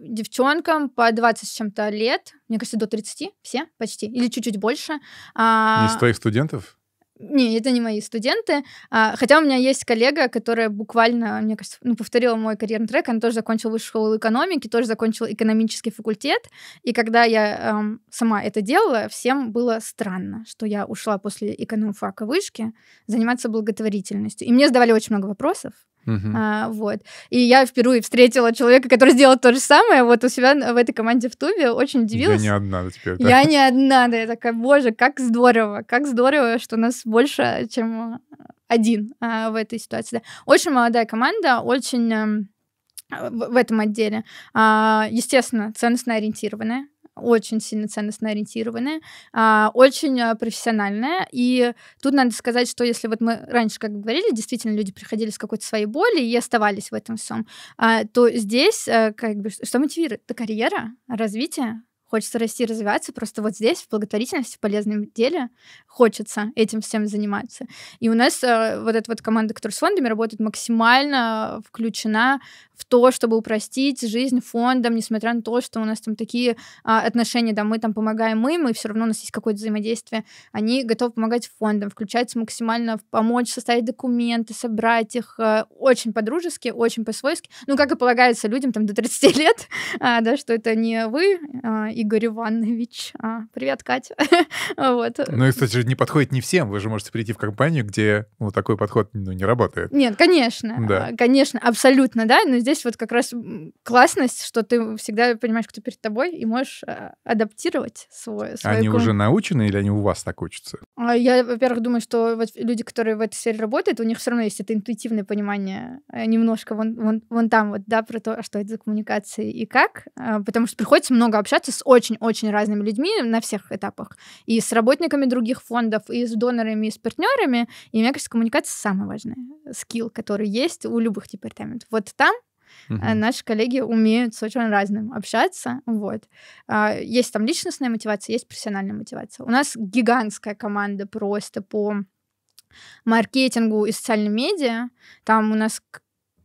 девчонкам по 20 с чем-то лет, мне кажется, до 30, все почти, или чуть-чуть больше. А... из твоих студентов? Не, это не мои студенты. А, хотя у меня есть коллега, которая буквально, мне кажется, ну, повторила мой карьерный трек. Она тоже закончила высшую школу экономики, тоже закончила экономический факультет. И когда я эм, сама это делала, всем было странно, что я ушла после экономфака вышки заниматься благотворительностью. И мне задавали очень много вопросов. Uh-huh. А, вот. И я впервые встретила человека, который сделал то же самое вот у себя в этой команде в Тубе. Очень удивилась. Я не одна теперь. Да? Я не одна, да. Я такая, боже, как здорово, как здорово, что у нас больше, чем а, один а, в этой ситуации. Да. Очень молодая команда, очень эм, в этом отделе. А, естественно, ценностно ориентированная очень сильно ценностно ориентированная, а, очень а, профессиональная. И тут надо сказать, что если вот мы раньше, как говорили, действительно люди приходили с какой-то своей боли и оставались в этом всем, а, то здесь э, как бы что мотивирует? Это карьера, развитие, хочется расти, развиваться, просто вот здесь, в благотворительности, в полезном деле хочется этим всем заниматься. И у нас э, вот эта вот команда, которая с фондами работает, максимально э, включена в то, чтобы упростить жизнь фондам, несмотря на то, что у нас там такие э, отношения, да, мы там помогаем им, и все равно у нас есть какое-то взаимодействие, они готовы помогать фондам, включаются максимально в помочь составить документы, собрать их э, очень по-дружески, очень по-свойски, ну, как и полагается людям там до 30 лет, э, да, что это не вы, э, Игорь Иванович. А, привет, Катя. вот. Ну и, кстати, не подходит не всем. Вы же можете прийти в компанию, где вот ну, такой подход ну, не работает. Нет, конечно. Да. А, конечно, абсолютно, да. Но здесь вот как раз классность, что ты всегда понимаешь, кто перед тобой, и можешь а, адаптировать свой... свой они комп... уже научены или они у вас так учатся? А, я, во-первых, думаю, что вот люди, которые в этой сфере работают, у них все равно есть это интуитивное понимание немножко вон, вон, вон там вот, да, про то, что это за коммуникации и как. Потому что приходится много общаться с очень-очень разными людьми на всех этапах. И с работниками других фондов, и с донорами, и с партнерами. И, мне кажется, коммуникация самая важная скилл, который есть у любых департаментов. Вот там Uh э, -huh. Наши коллеги умеют с очень разным общаться. Вот. А, есть там личностная мотивация, есть профессиональная мотивация. У нас гигантская команда просто по маркетингу и социальным медиа. Там у нас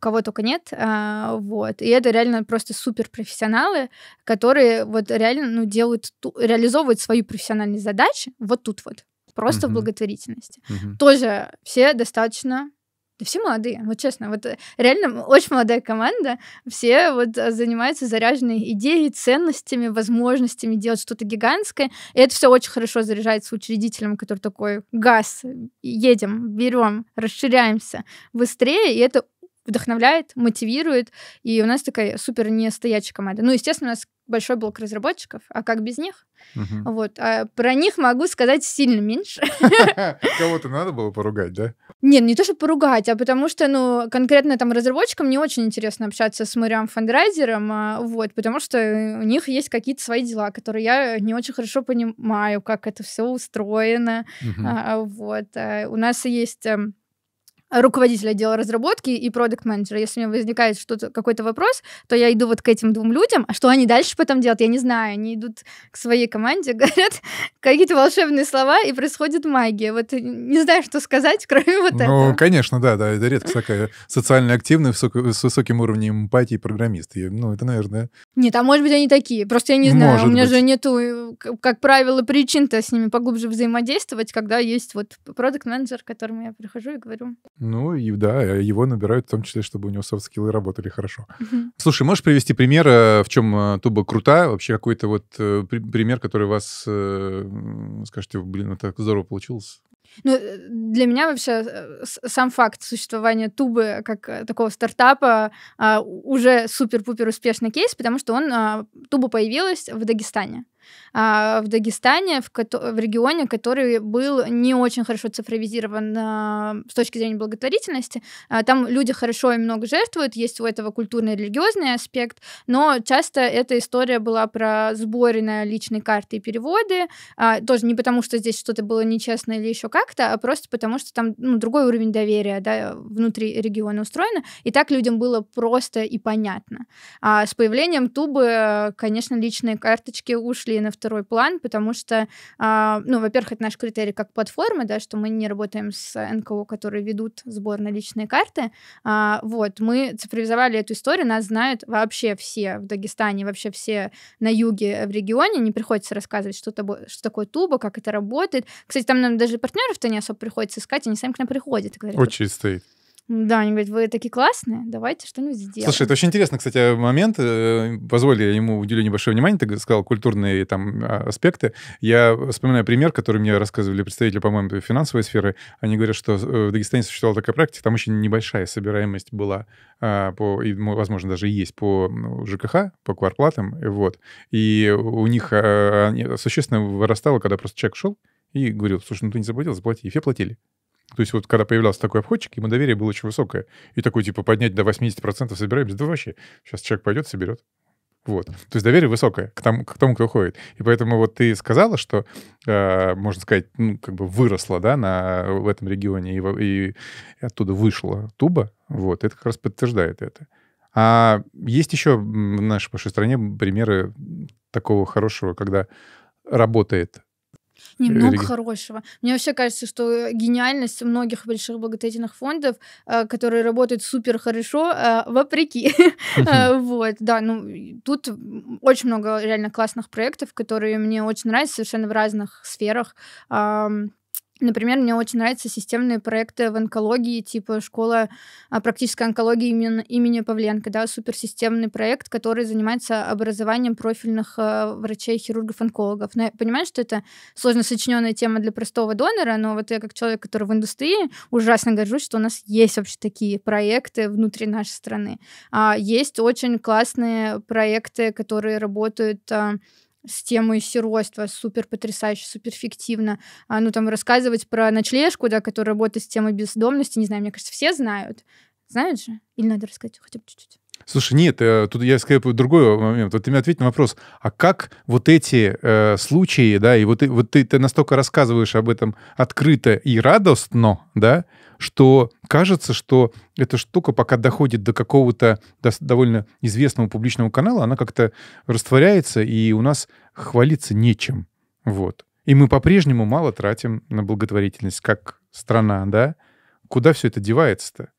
кого только нет, а, вот. И это реально просто супер профессионалы, которые вот реально, ну, делают, реализовывают свои профессиональные задачи вот тут вот, просто mm-hmm. в благотворительности. Mm-hmm. Тоже все достаточно да все молодые, вот честно, вот э, реально очень молодая команда, все вот занимаются заряженной идеей, ценностями, возможностями делать что-то гигантское, и это все очень хорошо заряжается учредителем, который такой, газ, едем, берем, расширяемся быстрее, и это вдохновляет, мотивирует, и у нас такая супер нестоячая команда. Ну, естественно, у нас большой блок разработчиков, а как без них? Угу. Вот. А про них могу сказать сильно меньше. Кого-то надо было поругать, да? Нет, не то, чтобы поругать, а потому что, ну, конкретно там разработчикам не очень интересно общаться с Мариам Фандрайзером, а, вот, потому что у них есть какие-то свои дела, которые я не очень хорошо понимаю, как это все устроено, угу. а, вот. А у нас есть эм, Руководителя отдела разработки и продукт менеджера Если у меня возникает что-то, какой-то вопрос, то я иду вот к этим двум людям, а что они дальше потом делают, я не знаю. Они идут к своей команде, говорят какие-то волшебные слова, и происходит магия. Вот не знаю, что сказать, кроме вот ну, этого. Ну, конечно, да, да, это редко такая социально активная, с высоким уровнем эмпатии программист. И, ну, это, наверное, нет, а может быть они такие, просто я не знаю, может у меня быть. же нету, э, как правило, причин-то с ними поглубже взаимодействовать, когда есть вот продукт менеджер к которому я прихожу и говорю. Ну и да, э, его набирают в том числе, чтобы у него софт-скиллы работали хорошо. Угу. Слушай, можешь привести пример, э, в чем Туба крута, вообще какой-то вот пример, который вас, скажете, блин, это здорово получилось? Ну, э, для меня вообще э, сам факт существования Тубы как э, такого стартапа а, уже супер-пупер успешный кейс, потому что он, а, Туба появилась в Дагестане. А, в Дагестане, в, в регионе, который был не очень хорошо цифровизирован а, с точки зрения благотворительности. А, там люди хорошо и много жертвуют, есть у этого культурный и религиозный аспект, но часто эта история была про сборы на личные карты и переводы, тоже не потому, что здесь что-то было нечестно или еще как-то, а просто потому, что там ну, другой уровень доверия да, внутри региона устроено, и так людям было просто и понятно. А с появлением Тубы, конечно, личные карточки ушли ушли на второй план, потому что, а, ну, во-первых, это наш критерий как платформы, да, что мы не работаем с НКО, которые ведут сбор на карты. А, вот, мы цифровизовали эту историю, нас знают вообще все в Дагестане, вообще все на юге в регионе, не приходится рассказывать, что, что такое туба, как это работает. Кстати, там нам даже партнеров-то не особо приходится искать, они сами к нам приходят. И говорят, Очередь стоит. Да, они говорят, вы такие классные, давайте что-нибудь сделаем. Слушай, это очень интересный, кстати, момент. Э, позволь, я ему уделю небольшое внимание, ты сказал, культурные там а, аспекты. Я вспоминаю пример, который мне рассказывали представители, по-моему, финансовой сферы. Они говорят, что э, в Дагестане существовала такая практика, там очень небольшая собираемость была, а, по, и, возможно, даже и есть по ну, ЖКХ, по кварплатам, вот. И у них а, существенно вырастало, когда просто человек шел и говорил, слушай, ну ты не заплатил, заплати. И все платили. То есть вот когда появлялся такой обходчик, ему доверие было очень высокое. И такой, типа, поднять до 80% собираемся, да вообще, сейчас человек пойдет, соберет. Вот. То есть доверие высокое к тому, к тому кто ходит. И поэтому вот ты сказала, что, э, можно сказать, ну, как бы выросла, да, на, в этом регионе и, и оттуда вышла Туба. Вот. Это как раз подтверждает это. А есть еще в нашей большой стране примеры такого хорошего, когда работает Немного э, Религи... хорошего. Мне вообще кажется, что гениальность многих больших благотворительных фондов, э, которые работают супер хорошо, э, вопреки. Вот, да, ну, тут очень много реально классных проектов, которые мне очень нравятся совершенно в разных сферах. Например, мне очень нравятся системные проекты в онкологии, типа школа а, практической онкологии имени, имени Павленко, да, суперсистемный проект, который занимается образованием профильных а, врачей, хирургов, онкологов. Но я понимаю, что это сложно сочиненная тема для простого донора, но вот я как человек, который в индустрии, ужасно горжусь, что у нас есть вообще такие проекты внутри нашей страны. А, есть очень классные проекты, которые работают с темой сиротства, супер потрясающе, супер фиктивно. А, ну, там, рассказывать про ночлежку, да, которая работает с темой бездомности, не знаю, мне кажется, все знают. Знают же? Или надо рассказать хотя бы чуть-чуть? Слушай, нет, э, тут я скажу другой момент. Вот ты мне ответь на вопрос, а как вот эти э, случаи, да, и вот, вот ты, ты настолько рассказываешь об этом открыто и радостно, да, что кажется, что эта штука пока доходит до какого-то до довольно известного публичного канала, она как-то растворяется, и у нас хвалиться нечем, вот. И мы по-прежнему мало тратим на благотворительность, как страна, да? Куда все это девается-то?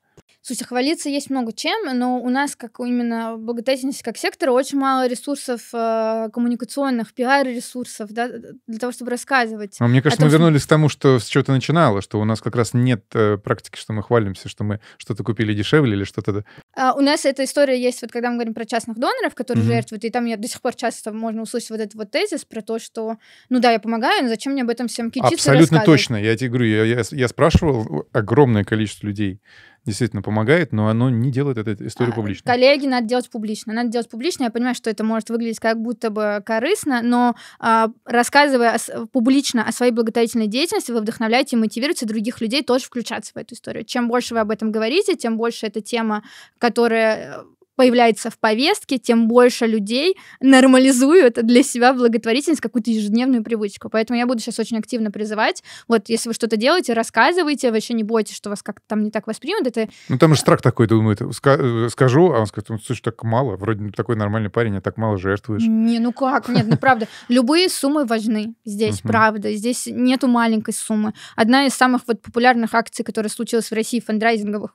Слушай, хвалиться есть много чем, но у нас, как именно благотворительность как сектора, очень мало ресурсов э, коммуникационных, пиар-ресурсов, да, для того, чтобы рассказывать. А мне кажется, том, мы вернулись что... к тому, что с чего ты начинала, что у нас как раз нет э, практики, что мы хвалимся, что мы что-то купили дешевле или что-то. А, у нас эта история есть, вот когда мы говорим про частных доноров, которые mm-hmm. жертвуют, и там я до сих пор часто можно услышать вот этот вот тезис про то, что, ну да, я помогаю, но зачем мне об этом всем кичиться Абсолютно точно, я тебе говорю, я, я, я спрашивал огромное количество людей, действительно помогает, но оно не делает эту историю а, публичной. Коллеги надо делать публично. Надо делать публично. Я понимаю, что это может выглядеть как будто бы корыстно, но а, рассказывая публично о своей благотворительной деятельности, вы вдохновляете и мотивируете других людей тоже включаться в эту историю. Чем больше вы об этом говорите, тем больше эта тема, которая э, появляется в повестке, тем больше людей нормализуют для себя благотворительность, какую-то ежедневную привычку. Поэтому я буду сейчас очень активно призывать. Вот, если вы что-то делаете, рассказывайте, вообще не бойтесь, что вас как-то там не так воспримут. Это... Ну, там же страх такой думаю, э, скажу, а он скажет, ну, слушай, так мало, вроде такой нормальный парень, а так мало жертвуешь. Не, ну как, нет, ну правда. Любые суммы важны здесь, правда. Здесь нету маленькой суммы. Одна из самых вот популярных акций, которая случилась в России, фандрайзинговых,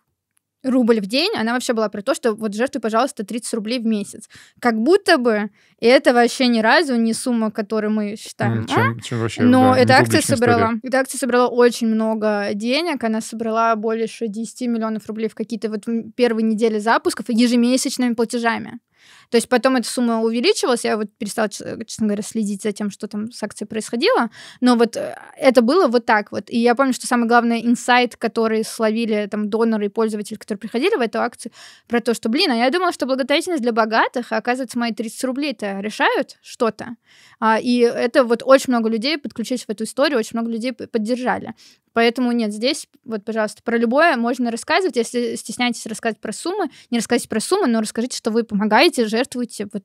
рубль в день, она вообще была при то, что вот жертвуй, пожалуйста, 30 рублей в месяц. Как будто бы и это вообще ни разу не сумма, которую мы считаем. Чем, а? чем вообще, Но да, эта акция собрала, история. эта акция собрала очень много денег, она собрала больше 10 миллионов рублей в какие-то вот первые недели запусков ежемесячными платежами. То есть потом эта сумма увеличилась, я вот перестала, честно говоря, следить за тем, что там с акцией происходило, но вот э, это было вот так вот. И я помню, что самый главный инсайт, который словили там доноры и пользователи, которые приходили в эту акцию, про то, что, блин, а я думала, что благотворительность для богатых, а оказывается, мои 30 рублей-то решают что-то. А и это вот очень много людей подключились в эту историю, очень много людей поддержали. Поэтому нет, здесь вот, пожалуйста, про любое можно рассказывать. Если стесняетесь рассказать про суммы, не рассказывайте про суммы, но расскажите, что вы помогаете, жертвуете вот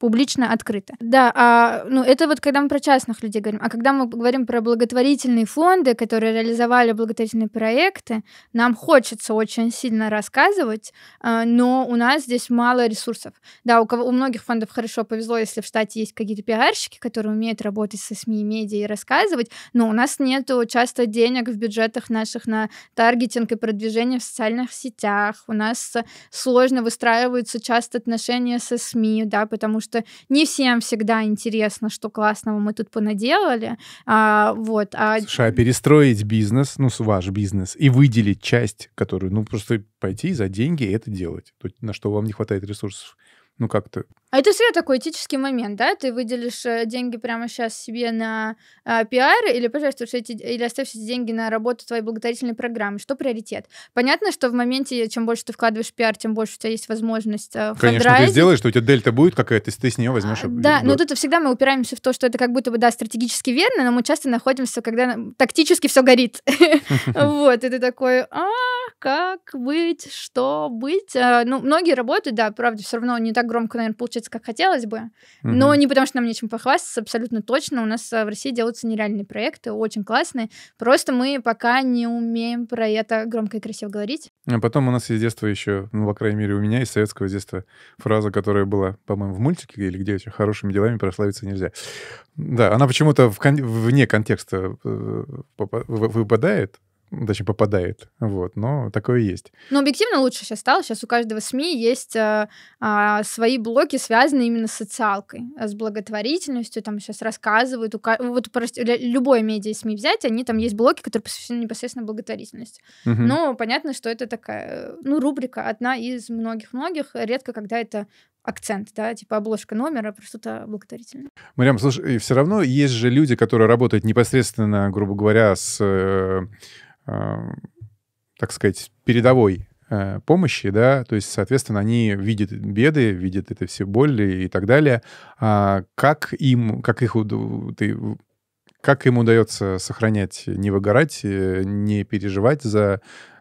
публично, открыто. Да, а, ну это вот когда мы про частных людей говорим. А когда мы говорим про благотворительные фонды, которые реализовали благотворительные проекты, нам хочется очень сильно рассказывать, а, но у нас здесь мало ресурсов. Да, у, кого, у многих фондов хорошо повезло, если в штате есть какие-то пиарщики, которые умеют работать со СМИ, и медиа и рассказывать, но у нас нет часто денег в бюджетах наших на таргетинг и продвижение в социальных сетях. У нас сложно выстраиваются часто отношения со СМИ, да, потому что что не всем всегда интересно, что классного мы тут понаделали. А, вот, а... Слушай, а перестроить бизнес, ну, ваш бизнес, и выделить часть, которую, ну, просто пойти за деньги и это делать, то, на что вам не хватает ресурсов. Ну как-то. А это всегда такой этический момент, да? Ты выделишь э, деньги прямо сейчас себе на э, пиар или, пожалуйста, эти, или оставь эти деньги на работу твоей благотворительной программы. Что приоритет? Понятно, что в моменте, чем больше ты вкладываешь пиар, тем больше у тебя есть возможность э, Конечно, хандрайзить. ты сделаешь, что у тебя дельта будет какая-то, если ты с нее а, возьмешь. А, да, да, но тут всегда мы упираемся в то, что это как будто бы, да, стратегически верно, но мы часто находимся, когда тактически все горит. Вот, и ты такой, а как быть, что быть? А, ну, многие работают, да, правда, все равно не так громко, наверное, получается, как хотелось бы. Mm-hmm. Но не потому, что нам нечем похвастаться, абсолютно точно. У нас э, в России делаются нереальные проекты, очень классные. Просто мы пока не умеем про это громко и красиво говорить. А потом у нас из детства еще, ну, по крайней мере, у меня из советского детства фраза, которая была, по-моему, в мультике или где еще «хорошими делами прославиться нельзя». Да, она почему-то кон- вне контекста э, выпадает, точнее, попадает. Вот, но такое есть. Но объективно лучше сейчас стало. Сейчас у каждого СМИ есть а, а, свои блоки, связанные именно с социалкой, с благотворительностью. Там сейчас рассказывают. У, вот просто любое медиа СМИ взять, они там есть блоки, которые посвящены непосредственно благотворительности. Угу. Но понятно, что это такая, ну, рубрика одна из многих-многих. Редко, когда это акцент, да, типа обложка номера, про что-то благотворительное. Марьям, слушай, все равно есть же люди, которые работают непосредственно, грубо говоря, с э, Эм, так сказать, передовой э, помощи, да, то есть, соответственно, они видят беды, видят это все боли и так далее. А как им, как их ты, как им удается сохранять, не выгорать, э, не переживать за,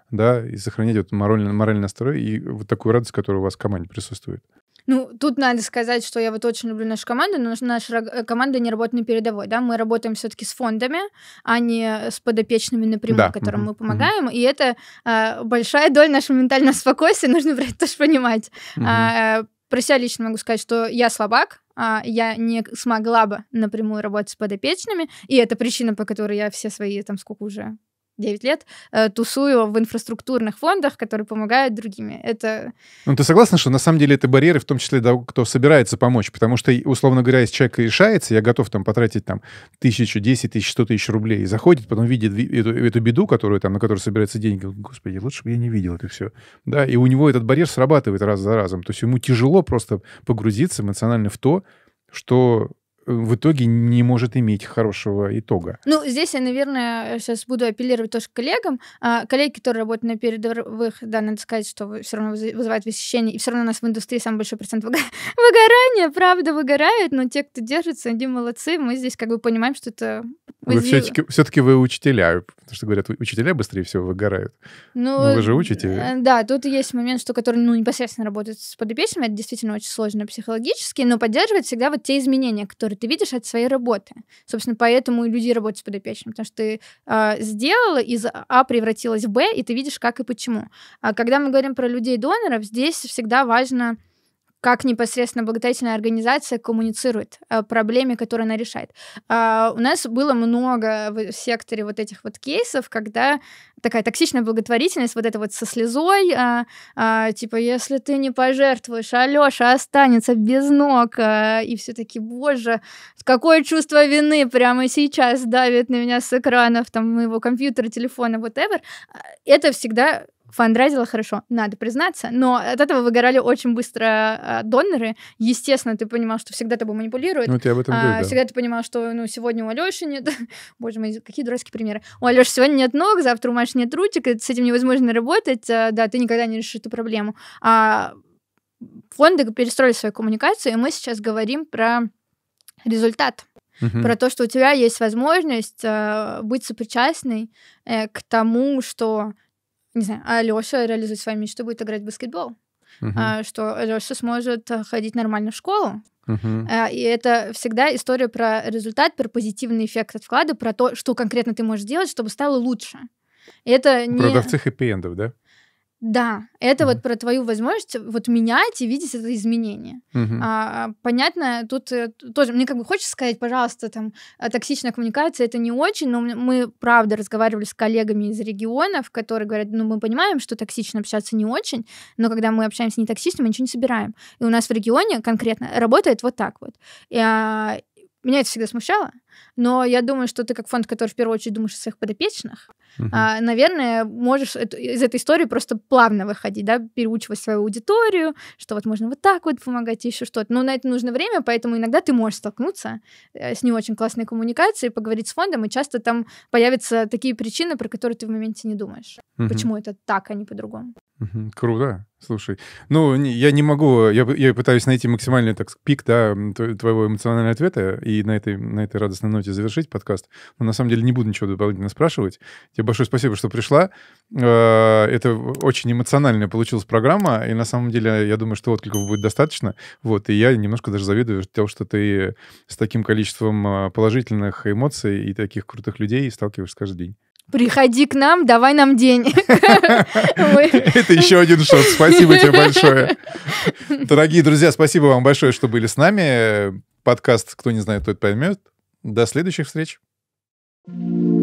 да, и сохранять вот моральный, моральный настрой и вот такую радость, которая у вас в команде присутствует? Ну, тут надо сказать, что я вот очень люблю нашу команду, но наша э, команда не работает на передовой, да, мы работаем все-таки с фондами, а не с подопечными напрямую, да. которым mm-hmm. мы помогаем, mm-hmm. и это э, большая доля нашего ментального спокойствия, нужно про это тоже понимать. Mm-hmm. А, э, про себя лично могу сказать, что я слабак, а я не смогла бы напрямую работать с подопечными, и это причина, по которой я все свои, там, сколько уже, 9 лет э, тусую в инфраструктурных фондах, которые помогают другими. Это... Ну, ты согласна, что на самом деле это барьеры, в том числе того, кто собирается помочь? Потому что, условно говоря, если человек решается, я готов там потратить там тысячу, десять тысяч, сто тысяч рублей, и заходит, потом видит эту, эту беду, которую там, на которую собираются деньги, господи, лучше бы я не видел это все. Да, и у него этот барьер срабатывает раз за разом. То есть ему тяжело просто погрузиться эмоционально в то, что в итоге не может иметь хорошего итога. Ну, здесь я, наверное, сейчас буду апеллировать тоже к коллегам. А, коллеги, которые работают на передовых, да, надо сказать, что все равно вызывают восхищение, и все равно у нас в индустрии самый большой процент выго... выгорания, правда, выгорают, но те, кто держится, они молодцы, мы здесь как бы понимаем, что это... Вы все-таки, все-таки вы учителя, потому что говорят, учителя быстрее всего выгорают. Ну, но вы же учите. Э, да, тут есть момент, что который, ну, непосредственно работает с подопечными, это действительно очень сложно психологически, но поддерживает всегда вот те изменения, которые ты видишь от своей работы. Собственно, поэтому и люди работают с подопечным, потому что ты э, сделала, из А превратилась в Б, и ты видишь, как и почему. А когда мы говорим про людей-доноров, здесь всегда важно как непосредственно благотворительная организация коммуницирует о э, проблеме, которую она решает. А, у нас было много в секторе вот этих вот кейсов, когда такая токсичная благотворительность, вот это вот со слезой, а, а, типа, если ты не пожертвуешь, Алёша останется без ног, а, и все таки боже, какое чувство вины прямо сейчас давит на меня с экранов, там, моего компьютера, телефона, whatever. А, это всегда фандрайзила хорошо, надо признаться, но от этого выгорали очень быстро э, доноры. Естественно, ты понимал, что всегда тобой манипулируют. Ну, ты об этом а, говорит, да. Всегда ты понимал, что ну, сегодня у Алёши нет... Боже мой, какие дурацкие примеры. У Алёши сегодня нет ног, завтра у Маши нет ручек, с этим невозможно работать, а, да, ты никогда не решишь эту проблему. А фонды перестроили свою коммуникацию, и мы сейчас говорим про результат угу. про то, что у тебя есть возможность э, быть сопричастной э, к тому, что не знаю, Алёша реализует свою мечту, будет играть в баскетбол. Uh-huh. Что Алёша сможет э, ходить нормально в школу. Uh-huh. И это всегда история про результат, про позитивный эффект от вклада, про то, что конкретно ты можешь делать, чтобы стало лучше. И это не... Продавцы хэппи-эндов, да? Да, это mm вот про твою возможность вот менять и видеть это изменение. Mm-hmm. А, понятно, тут э, тоже мне как бы хочется сказать, пожалуйста, там а, токсичная коммуникация это не очень, но мы правда разговаривали с коллегами из регионов, которые говорят, ну мы понимаем, что токсично общаться не очень, но когда мы общаемся не токсично, мы ничего не собираем. И у нас в регионе конкретно работает вот так вот. И, а, меня это всегда смущало но я думаю, что ты как фонд, который в первую очередь думаешь о своих подопечных, угу. а, наверное, можешь эту, из этой истории просто плавно выходить, да, переучивать свою аудиторию, что вот можно вот так вот помогать и еще что-то. Но на это нужно время, поэтому иногда ты можешь столкнуться э, с не очень классной коммуникацией, поговорить с фондом, и часто там появятся такие причины, про которые ты в моменте не думаешь. Угу. Почему это так, а не по-другому? Угу. Круто. Слушай, ну, я не могу, я, я пытаюсь найти максимальный, так, пик, да, твоего эмоционального ответа, и на этой, на этой радостной прекрасной ноте завершить подкаст. Но на самом деле не буду ничего дополнительно спрашивать. Тебе большое спасибо, что пришла. Э, это очень эмоциональная получилась программа, и на самом деле я думаю, что откликов будет достаточно. Вот, и я немножко даже завидую того, что ты с таким количеством э, положительных эмоций и таких крутых людей сталкиваешься каждый день. Приходи к нам, давай нам день. Это еще один шот. Спасибо тебе большое. Дорогие друзья, спасибо вам большое, что были с нами. Подкаст «Кто не знает, тот поймет». До следующих встреч. thank you